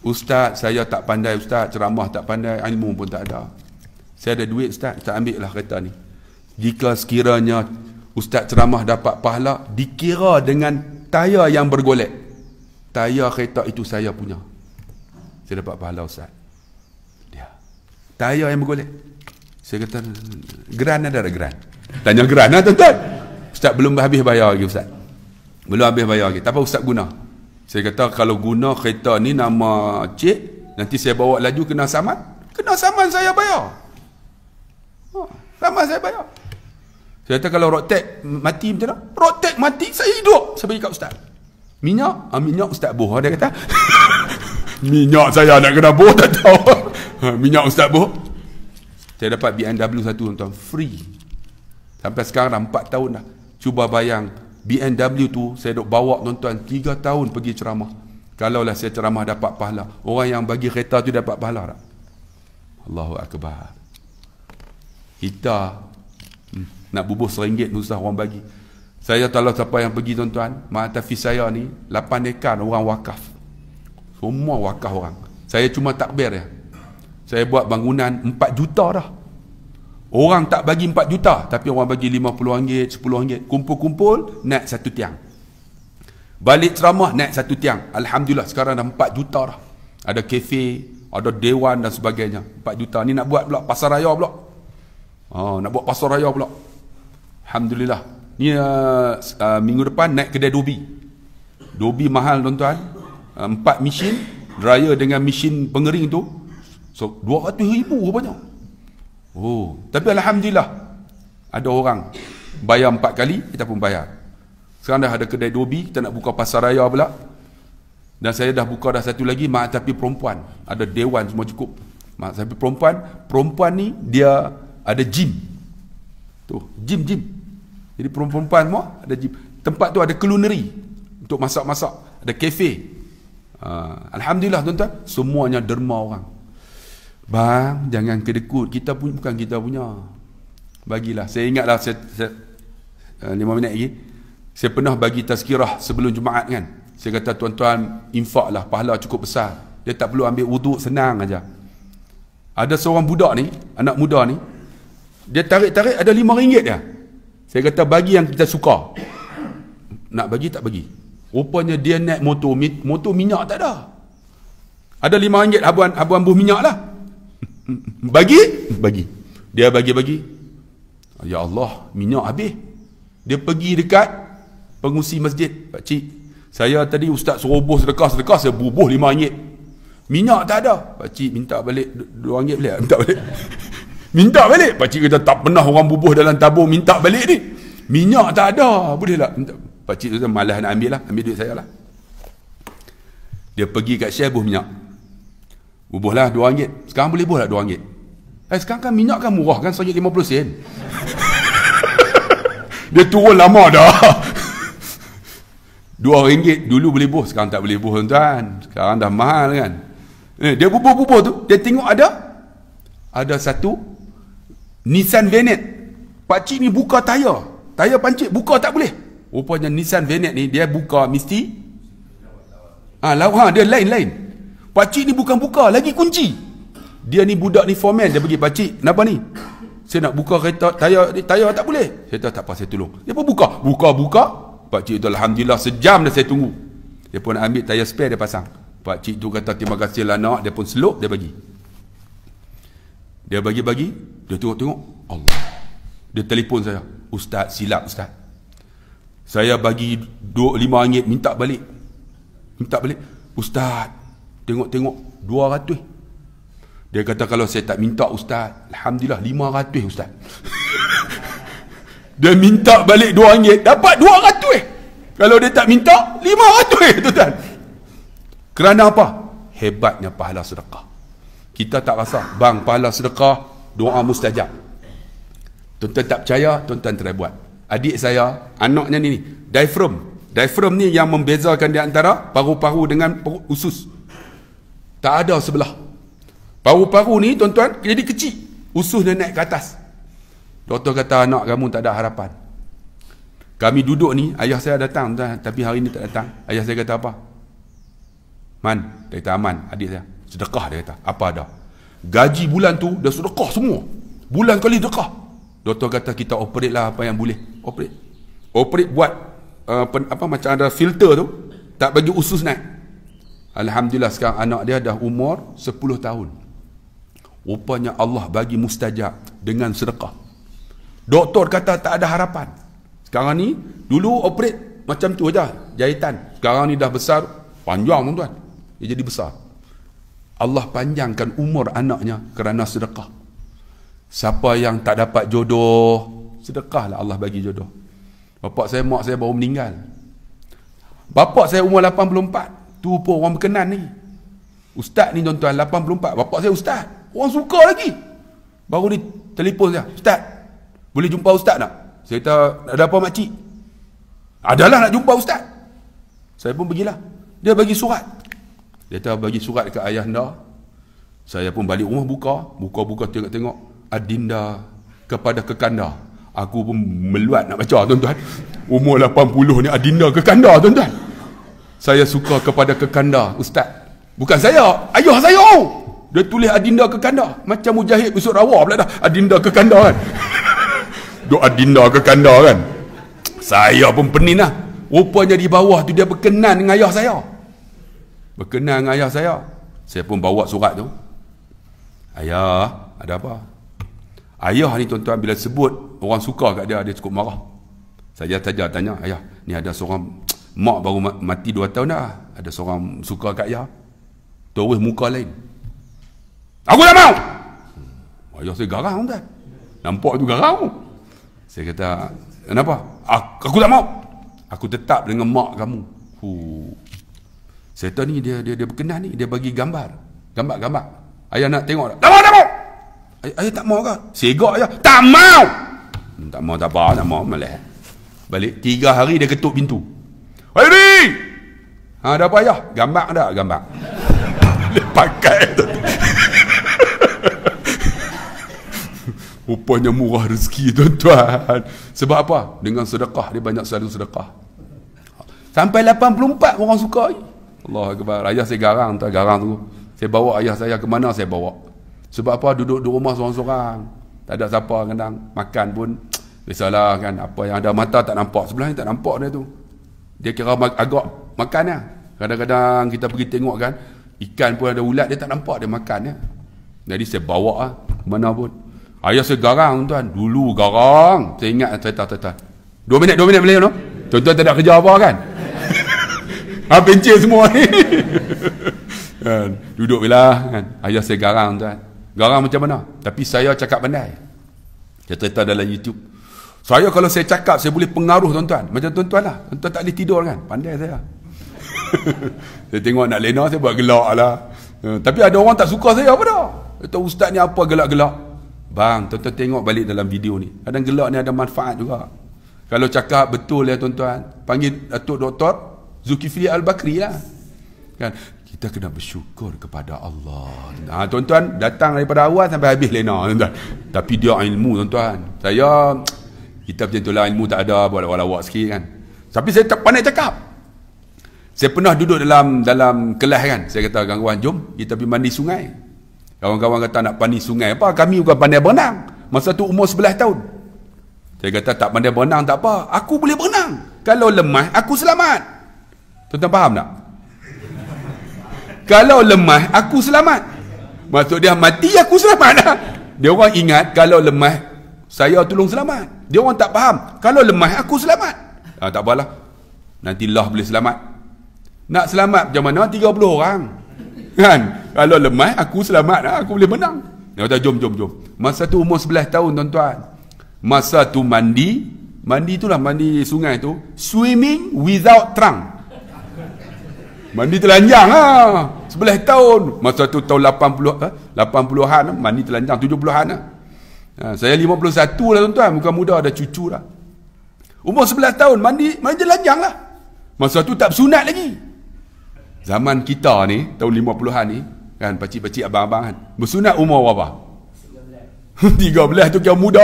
Ustaz saya tak pandai Ustaz ceramah tak pandai Ilmu pun tak ada Saya ada duit Ustaz Ustaz ambil lah kereta ni Jika sekiranya Ustaz ceramah dapat pahala Dikira dengan Tayar yang bergolek Tayar kereta itu saya punya saya dapat pahala Ustaz. Dia. Tayar yang bergolek. Saya kata, geran ada ada geran. Tanya geran lah tuan-tuan. Ustaz belum habis bayar lagi Ustaz. Belum habis bayar lagi. Tak apa Ustaz guna. Saya kata, kalau guna kereta ni nama cik, nanti saya bawa laju kena saman. Kena saman saya bayar. Oh, saman saya bayar. Saya kata kalau rotek mati macam mana? Rotek mati saya hidup. Saya bagi kat ustaz. Minyak? Ah, minyak ustaz buah dia kata. Minyak saya nak kena bo tak tahu. Ha, minyak ustaz boh Saya dapat BMW satu tuan free. Sampai sekarang dah 4 tahun dah. Cuba bayang BMW tu saya dok bawa tuan-tuan 3 tahun pergi ceramah. kalau lah saya ceramah dapat pahala. Orang yang bagi kereta tu dapat pahala tak? Allahu Akbar. Kita hmm, nak bubuh seringgit susah orang bagi. Saya tahu siapa yang pergi tuan-tuan. Mak Atafi saya ni 8 ekar orang wakaf. Semua wakaf orang. Saya cuma takbir ya. Saya buat bangunan 4 juta dah. Orang tak bagi 4 juta. Tapi orang bagi 50 ringgit, 10 ringgit. Kumpul-kumpul, naik satu tiang. Balik ceramah, naik satu tiang. Alhamdulillah, sekarang dah 4 juta dah. Ada kafe, ada dewan dan sebagainya. 4 juta. Ni nak buat pula pasar raya pula. Oh, nak buat pasar raya pula. Alhamdulillah. Ni uh, uh, minggu depan naik kedai dobi. Dobi mahal tuan-tuan. Ah, empat mesin dryer dengan mesin pengering tu so 200 ribu rupanya oh tapi alhamdulillah ada orang bayar empat kali kita pun bayar sekarang dah ada kedai dobi kita nak buka pasar raya pula dan saya dah buka dah satu lagi mak tapi perempuan ada dewan semua cukup mak tapi perempuan perempuan ni dia ada gym tu gym gym jadi perempuan-perempuan semua ada gym tempat tu ada culinary untuk masak-masak ada kafe Uh, Alhamdulillah tuan-tuan Semuanya derma orang Bang jangan kedekut Kita pun bukan kita punya Bagilah Saya ingatlah saya, saya, uh, Lima minit lagi Saya pernah bagi tazkirah sebelum Jumaat kan Saya kata tuan-tuan Infak lah pahala cukup besar Dia tak perlu ambil wuduk senang aja. Ada seorang budak ni Anak muda ni Dia tarik-tarik ada lima ringgit dia Saya kata bagi yang kita suka Nak bagi tak bagi Rupanya dia naik motor, motor minyak tak ada. Ada lima ringgit lah abuan, abuan buh minyak lah. Bagi? Bagi. Dia bagi-bagi. Ya Allah, minyak habis. Dia pergi dekat pengusi masjid. Pakcik, saya tadi ustaz suruh buh sedekah-sedekah, saya bubuh lima ringgit. Minyak tak ada. Pakcik minta balik dua ringgit boleh? Minta balik. minta balik. Pakcik kata tak pernah orang bubuh dalam tabung minta balik ni. Minyak tak ada. Boleh tak? Minta balik. Pakcik tu malas nak ambil lah. Ambil duit saya lah. Dia pergi kat share buh minyak. Bubuh lah dua ringgit. Sekarang boleh buh lah dua ringgit. Eh sekarang kan minyak kan murah kan. Sejuk lima puluh sen. dia turun lama dah. Dua ringgit dulu boleh buh. Sekarang tak boleh buh tuan. Sekarang dah mahal kan. Eh, dia bubuh-bubuh tu. Dia tengok ada. Ada satu. Nissan Venet. Pakcik ni buka tayar. Tayar pancit buka tak boleh. Rupanya Nissan Venet ni dia buka mesti Ah, ha, ha, dia lain-lain. Pakcik ni bukan buka, lagi kunci. Dia ni budak ni formal dia pergi pakcik, kenapa ni? Saya nak buka kereta tayar tayar tak boleh. Saya kata tak apa saya tolong. Dia pun buka, buka buka. Pakcik tu alhamdulillah sejam dah saya tunggu. Dia pun ambil tayar spare dia pasang. Pakcik tu kata terima kasih lah nak, dia pun slow dia bagi. Dia bagi-bagi, dia tengok-tengok. Allah. Dia telefon saya. Ustaz silap ustaz. Saya bagi dua, lima ringgit minta balik. Minta balik. Ustaz, tengok-tengok dua ratus. Dia kata kalau saya tak minta ustaz, Alhamdulillah lima ratus ustaz. dia minta balik dua ringgit, dapat dua ratus. Kalau dia tak minta, lima ratus tuan-tuan. Kerana apa? Hebatnya pahala sedekah. Kita tak rasa, bang pahala sedekah, doa mustajab. Tuan-tuan tak percaya, tuan-tuan try buat adik saya, anaknya ni, diaphragm. Diaphragm ni yang membezakan di antara paru-paru dengan usus. Tak ada sebelah. Paru-paru ni tuan-tuan jadi kecil. Usus dia naik ke atas. Doktor kata anak kamu tak ada harapan. Kami duduk ni, ayah saya datang tuan, tapi hari ni tak datang. Ayah saya kata apa? Man, dia kata aman adik saya. Sedekah dia kata. Apa dah Gaji bulan tu dah sedekah semua. Bulan kali sedekah. Doktor kata kita operate lah apa yang boleh. Operate. Operate buat uh, pen, apa macam ada filter tu. Tak bagi usus naik. Alhamdulillah sekarang anak dia dah umur 10 tahun. Rupanya Allah bagi mustajab dengan sedekah. Doktor kata tak ada harapan. Sekarang ni dulu operate macam tu aja jahitan. Sekarang ni dah besar panjang tuan-tuan. Dia jadi besar. Allah panjangkan umur anaknya kerana sedekah. Siapa yang tak dapat jodoh, sedekahlah Allah bagi jodoh. Bapak saya, mak saya baru meninggal. Bapak saya umur 84. Tu pun orang berkenan ni. Ustaz ni tuan-tuan 84. Bapak saya ustaz. Orang suka lagi. Baru ni telefon saya. Ustaz, boleh jumpa ustaz tak? Saya kata, ada apa makcik? Adalah nak jumpa ustaz. Saya pun pergilah. Dia bagi surat. Dia kata, bagi surat dekat ayah anda. Saya pun balik rumah buka. Buka-buka tengok-tengok. Adinda kepada Kekanda. Aku pun meluat nak baca tuan-tuan. Umur 80 ni Adinda Kekanda tuan-tuan. Saya suka kepada Kekanda ustaz. Bukan saya, ayah saya. Dia tulis Adinda Kekanda. Macam Mujahid besok rawa pula dah. Adinda Kekanda kan. Duk Adinda Kekanda kan. Saya pun pening lah. Rupanya di bawah tu dia berkenan dengan ayah saya. Berkenan dengan ayah saya. Saya pun bawa surat tu. Ayah, ada apa? Ayah hari tuan-tuan bila sebut orang suka kat dia dia cukup marah. Saya saja tanya ayah, ni ada seorang mak baru mati 2 tahun dah. Ada seorang suka kat ayah. Terus muka lain. Aku tak mau. Hmm. Ayah saya garang tuan. Nampak tu garang. Saya kata, kenapa? Aku, ah, aku tak mau. Aku tetap dengan mak kamu. Hu. Setan ni dia dia dia berkenan ni, dia bagi gambar. Gambar-gambar. Ayah nak tengok tak? Tak Ay, ayah tak mau ke? Segak je. Tak mau. Hmm, tak mau tak apa, tak mau malas. Balik tiga hari dia ketuk pintu. Hairi. Ha ada apa ayah? Gambar dah, gambar. Boleh pakai tu. Rupanya murah rezeki tuan-tuan. Sebab apa? Dengan sedekah dia banyak selalu sedekah. Sampai 84 orang suka. Allah akbar. Ayah saya garang tu, garang tu. Saya bawa ayah saya ke mana saya bawa. Sebab apa duduk di rumah seorang-seorang. Tak ada siapa kadang makan pun biasalah kan apa yang ada mata tak nampak sebelah sebelahnya tak nampak dia tu. Dia kira agak makan ya. Kadang-kadang kita pergi tengok kan ikan pun ada ulat dia tak nampak dia makan ya. Jadi saya bawa lah, mana pun. Ayah saya garang tuan. Dulu garang. Saya ingat cerita-cerita. Dua minit, dua minit boleh no? Tuan-tuan tak ada kerja apa kan? ha, pencet semua ni. Kan? Duduk bila kan. Ayah saya garang tuan. Garam macam mana? Tapi saya cakap pandai. Saya cerita dalam YouTube. Saya kalau saya cakap, saya boleh pengaruh tuan-tuan. Macam tuan-tuan lah. Tuan-tuan tak boleh tidur kan? Pandai saya. saya tengok nak lena, saya buat gelak lah. Eh, tapi ada orang tak suka saya, apa dah? Kata ustaz ni apa gelak-gelak? Bang, tuan-tuan tengok balik dalam video ni. Ada gelak ni ada manfaat juga. Kalau cakap betul ya tuan-tuan, panggil Datuk Doktor Zulkifli Al-Bakri lah. Kan? kita kena bersyukur kepada Allah. Ha, tuan-tuan, datang daripada awal sampai habis lena. Tuan-tuan. Tapi dia ilmu, tuan-tuan. Saya, kita macam itulah ilmu tak ada, boleh lawak-lawak sikit kan. Tapi saya tak pandai cakap. Saya pernah duduk dalam dalam kelas kan. Saya kata, gangguan kawan jom kita pergi mandi sungai. Kawan-kawan kata nak pandi sungai apa? Kami bukan pandai berenang. Masa tu umur 11 tahun. Saya kata tak pandai berenang tak apa. Aku boleh berenang. Kalau lemah, aku selamat. Tuan-tuan faham tak? kalau lemah aku selamat maksud dia mati aku selamat lah. dia orang ingat kalau lemah saya tolong selamat dia orang tak faham kalau lemah aku selamat ha, tak apalah nanti lah boleh selamat nak selamat macam mana 30 orang kan kalau lemah aku selamat lah. aku boleh menang dia kata jom jom jom masa tu umur 11 tahun tuan-tuan masa tu mandi mandi itulah mandi sungai tu swimming without trunk Mandi telanjang lah. Ha. Sebelah tahun. Masa tu tahun 80, ha? 80-an. Ha. Mandi telanjang. 70-an lah. Ha? Ha, saya 51 lah tuan-tuan. Bukan muda. Ada cucu lah. Umur 11 tahun. Mandi, mandi telanjang lah. Masa tu tak bersunat lagi. Zaman kita ni. Tahun 50-an ni. Kan pakcik-pakcik abang-abang kan. Bersunat umur berapa? 13 belas tu kira muda.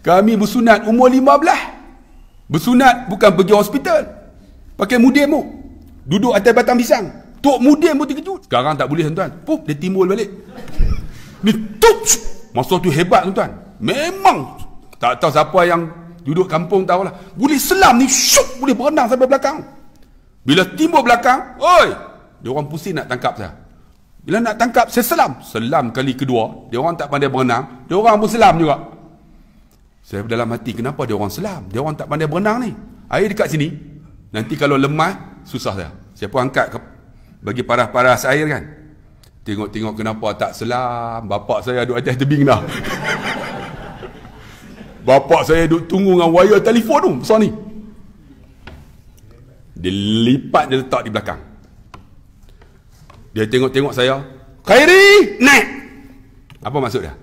Kami bersunat umur 15. Bersunat bukan pergi hospital. Pakai mudimu. Duduk atas batang pisang. Tok Mudin pun terkejut. Sekarang tak boleh tuan-tuan. Puh, dia timbul balik. Ni tup. Masa tu hebat tuan-tuan. Memang tak tahu siapa yang duduk kampung tahu lah. Boleh selam ni syuk boleh berenang sampai belakang. Bila timbul belakang, oi, dia orang pusing nak tangkap saya. Bila nak tangkap, saya selam. Selam kali kedua, dia orang tak pandai berenang, dia orang pun selam juga. Saya dalam hati, kenapa dia orang selam? Dia orang tak pandai berenang ni. Air dekat sini, nanti kalau lemah, susah dia. Saya pun angkat ke, bagi parah-parah air kan. Tengok-tengok kenapa tak selam. Bapak saya duduk atas tebing dah. Bapak saya duduk tunggu dengan wire telefon tu. Besar ni. Dia lipat dia letak di belakang. Dia tengok-tengok saya. Khairi, naik! Apa maksud dia?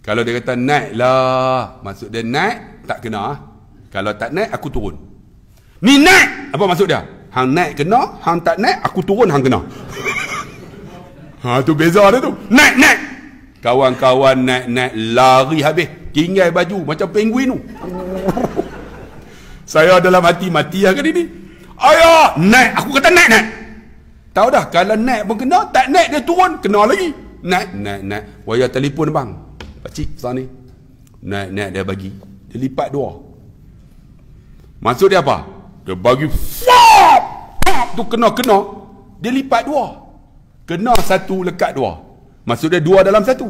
Kalau dia kata naik lah. Maksud dia naik, tak kena. Kalau tak naik, aku turun. Ni naik. Apa maksud dia? Hang naik kena, hang tak naik, aku turun hang kena. ha, tu beza dia tu. Naik, naik. Kawan-kawan naik, naik, lari habis. Tinggal baju macam penguin tu. Saya dalam hati mati lah kali ni. Ayah, naik. Aku kata naik, naik. Tahu dah, kalau naik pun kena, tak naik dia turun, kena lagi. Naik, naik, naik. Waya telefon bang. Pakcik, pasal ni. Naik, naik dia bagi. Dia lipat dua. Maksud dia apa? Dia bagi fap, fap, tu kena kena dia lipat dua. Kena satu lekat dua. Maksud dia dua dalam satu.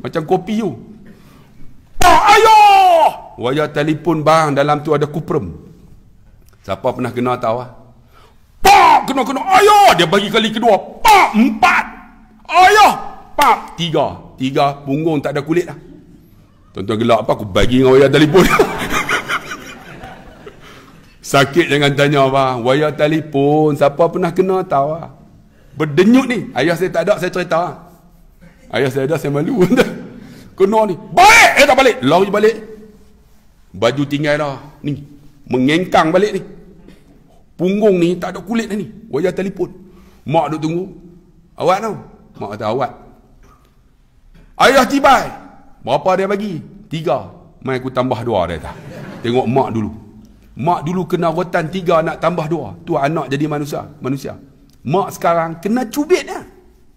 Macam kopi tu. Pak ah, ayah! Wajah telefon bang dalam tu ada kuprem. Siapa pernah kena tahu ah? Pak kena kena ayah dia bagi kali kedua. Pak empat. Ayah pak tiga. Tiga punggung tak ada kulit lah Tuan-tuan gelak apa aku bagi dengan wajah telefon. Sakit jangan tanya apa Wayar telefon. Siapa pernah kena tahu. Lah. Berdenyut ni. Ayah saya tak ada, saya cerita. Lah. Ayah saya ada, saya malu. kena ni. Baik! Eh tak balik. Lari balik. Baju tinggal lah. Ni. Mengengkang balik ni. Punggung ni tak ada kulit ni. Wayar telefon. Mak duk tunggu. Awak tau. Mak kata awak. Ayah tiba. Berapa dia bagi? Tiga. Main aku tambah dua dia tak. Tengok mak dulu. Mak dulu kena rotan tiga nak tambah dua. Tu anak jadi manusia. manusia. Mak sekarang kena cubit lah.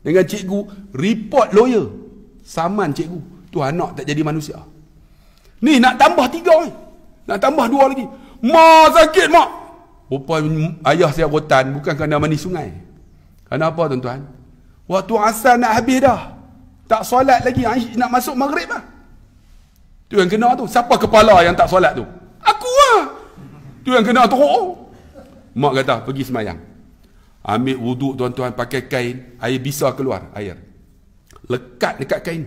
Dengan cikgu report lawyer. Saman cikgu. Tu anak tak jadi manusia. Ni nak tambah tiga ni. Nak tambah dua lagi. Mak sakit mak. Rupa ayah saya rotan bukan kerana mandi sungai. Kerana apa tuan-tuan? Waktu asal nak habis dah. Tak solat lagi. Nak masuk maghrib lah. Tu yang kena tu. Siapa kepala yang tak solat tu? Tu yang kena teruk. Mak kata, pergi semayang. Ambil wuduk tuan-tuan, pakai kain. Air bisa keluar, air. Lekat dekat kain.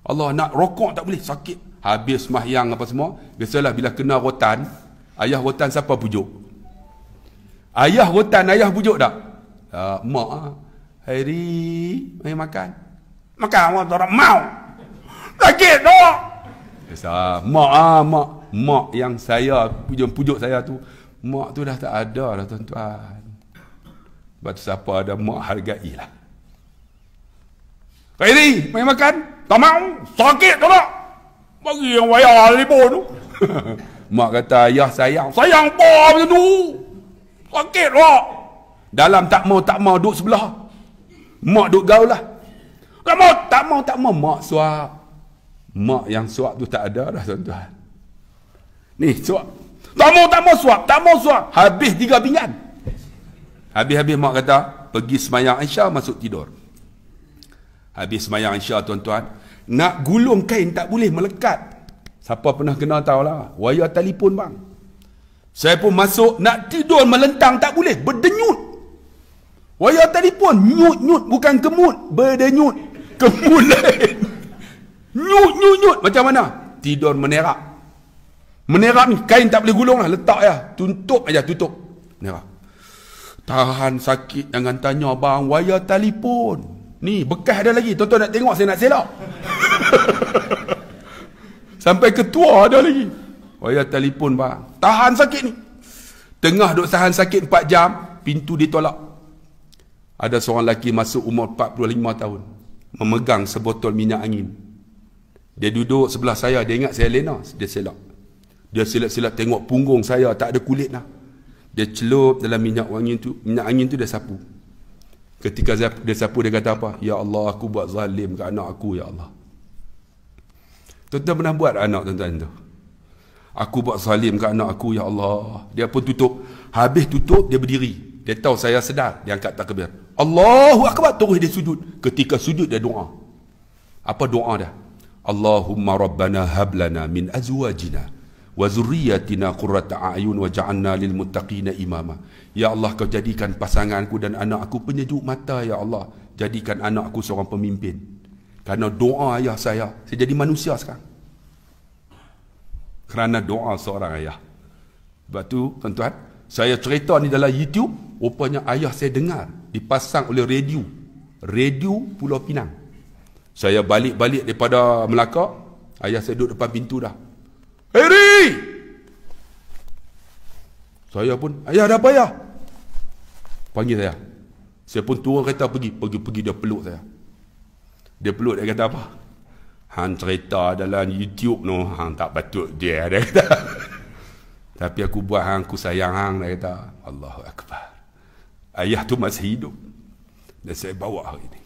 Allah nak rokok tak boleh, sakit. Habis semayang apa semua. Biasalah bila kena rotan, ayah rotan siapa pujuk? Ayah rotan, ayah pujuk tak? Uh, mak ah, Hari Mari makan Makan Orang mau Sakit tu Biasa Mak ah, Mak mak yang saya pujuk, pujuk saya tu mak tu dah tak ada dah tuan-tuan sebab tu siapa ada mak hargai lah Kairi, main makan tamau sakit tu nak bagi yang wayar libur tu mak kata ayah sayang sayang apa macam tu sakit lah dalam tak mau tak mau duduk sebelah mak duduk gaul lah tak mau tak mau tak mau mak suap mak yang suap tu tak ada dah tuan-tuan Ni suap. Tak mau tak mau suap, tak mau suap. Habis tiga pinggan. Habis-habis mak kata, pergi semayang Aisha masuk tidur. Habis semayang Aisha tuan-tuan. Nak gulung kain tak boleh melekat. Siapa pernah kenal lah? Wayar telefon bang. Saya pun masuk nak tidur melentang tak boleh. Berdenyut. Wayar telefon. Nyut-nyut bukan kemut. Berdenyut. Kemut lain. Nyut-nyut-nyut. Macam mana? Tidur menerak. Menerak ni kain tak boleh gulung lah Letak ya Tutup aja tutup Menerak Tahan sakit Jangan tanya abang Wayar telefon Ni bekas ada lagi tuan nak tengok saya nak selak Sampai ketua ada lagi Wayar telefon bang Tahan sakit ni Tengah duk tahan sakit 4 jam Pintu ditolak Ada seorang lelaki masuk umur 45 tahun Memegang sebotol minyak angin Dia duduk sebelah saya Dia ingat saya lena Dia selak dia silap-silap tengok punggung saya tak ada kulit lah. Dia celup dalam minyak wangi tu, minyak angin tu dia sapu. Ketika dia sapu dia kata apa? Ya Allah aku buat zalim ke anak aku ya Allah. Tuan-tuan pernah buat anak tuan-tuan tu. Aku buat zalim ke anak aku ya Allah. Dia pun tutup. Habis tutup dia berdiri. Dia tahu saya sedar. Dia angkat tak takbir. Allahu Akbar terus dia sujud. Ketika sujud dia doa. Apa doa dia? Allahumma Rabbana hablana min azwajina wa zurriyatina qurrata a'yun waj'alna lil muttaqina imama ya allah kau jadikan pasanganku dan anak aku penyejuk mata ya allah jadikan anak aku seorang pemimpin kerana doa ayah saya saya jadi manusia sekarang kerana doa seorang ayah sebab tu tuan-tuan saya cerita ni dalam youtube rupanya ayah saya dengar dipasang oleh radio radio pulau pinang saya balik-balik daripada melaka ayah saya duduk depan pintu dah Harry! Saya pun, ayah ada apa ya? Panggil saya. Saya pun turun kereta pergi. Pergi-pergi dia peluk saya. Dia peluk dia kata apa? Han cerita dalam YouTube no. Han tak patut dia. Dia kata. Tapi aku buat hang, aku sayang hang. Dia kata, Allahu Akbar. Ayah tu masih hidup. Dan saya bawa hari ini.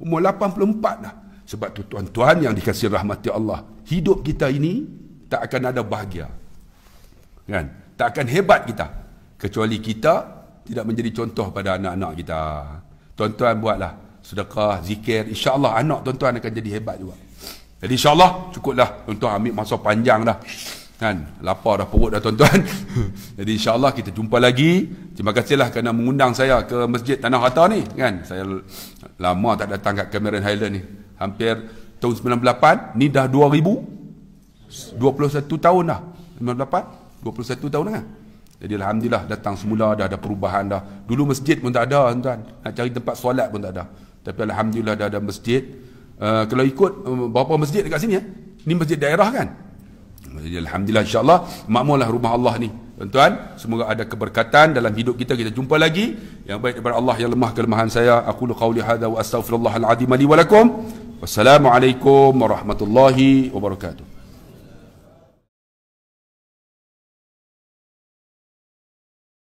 Umur 84 dah. Sebab tu tuan-tuan yang dikasih rahmati Allah. Hidup kita ini tak akan ada bahagia. Kan? Tak akan hebat kita. Kecuali kita tidak menjadi contoh pada anak-anak kita. Tuan-tuan buatlah sedekah, zikir. InsyaAllah anak tuan-tuan akan jadi hebat juga. Jadi insyaAllah cukuplah. Tuan-tuan ambil masa panjang dah. Kan? Lapar dah perut dah tuan-tuan. Jadi insyaAllah kita jumpa lagi. Terima kasihlah kerana mengundang saya ke Masjid Tanah Rata ni. Kan? Saya lama tak datang kat Cameron Highland ni. Hampir tahun 98. Ni dah 2000. 21 tahun dah 58 21 tahun dah kan? jadi Alhamdulillah datang semula dah ada perubahan dah dulu masjid pun tak ada tuan nak cari tempat solat pun tak ada tapi Alhamdulillah dah ada masjid uh, kalau ikut uh, berapa masjid dekat sini ya? ni masjid daerah kan jadi Alhamdulillah insyaAllah makmurlah rumah Allah ni tuan-tuan semoga ada keberkatan dalam hidup kita kita jumpa lagi yang baik daripada Allah yang lemah kelemahan saya aku qawli hadha wa astaghfirullahaladzim li walakum wassalamualaikum warahmatullahi wabarakatuh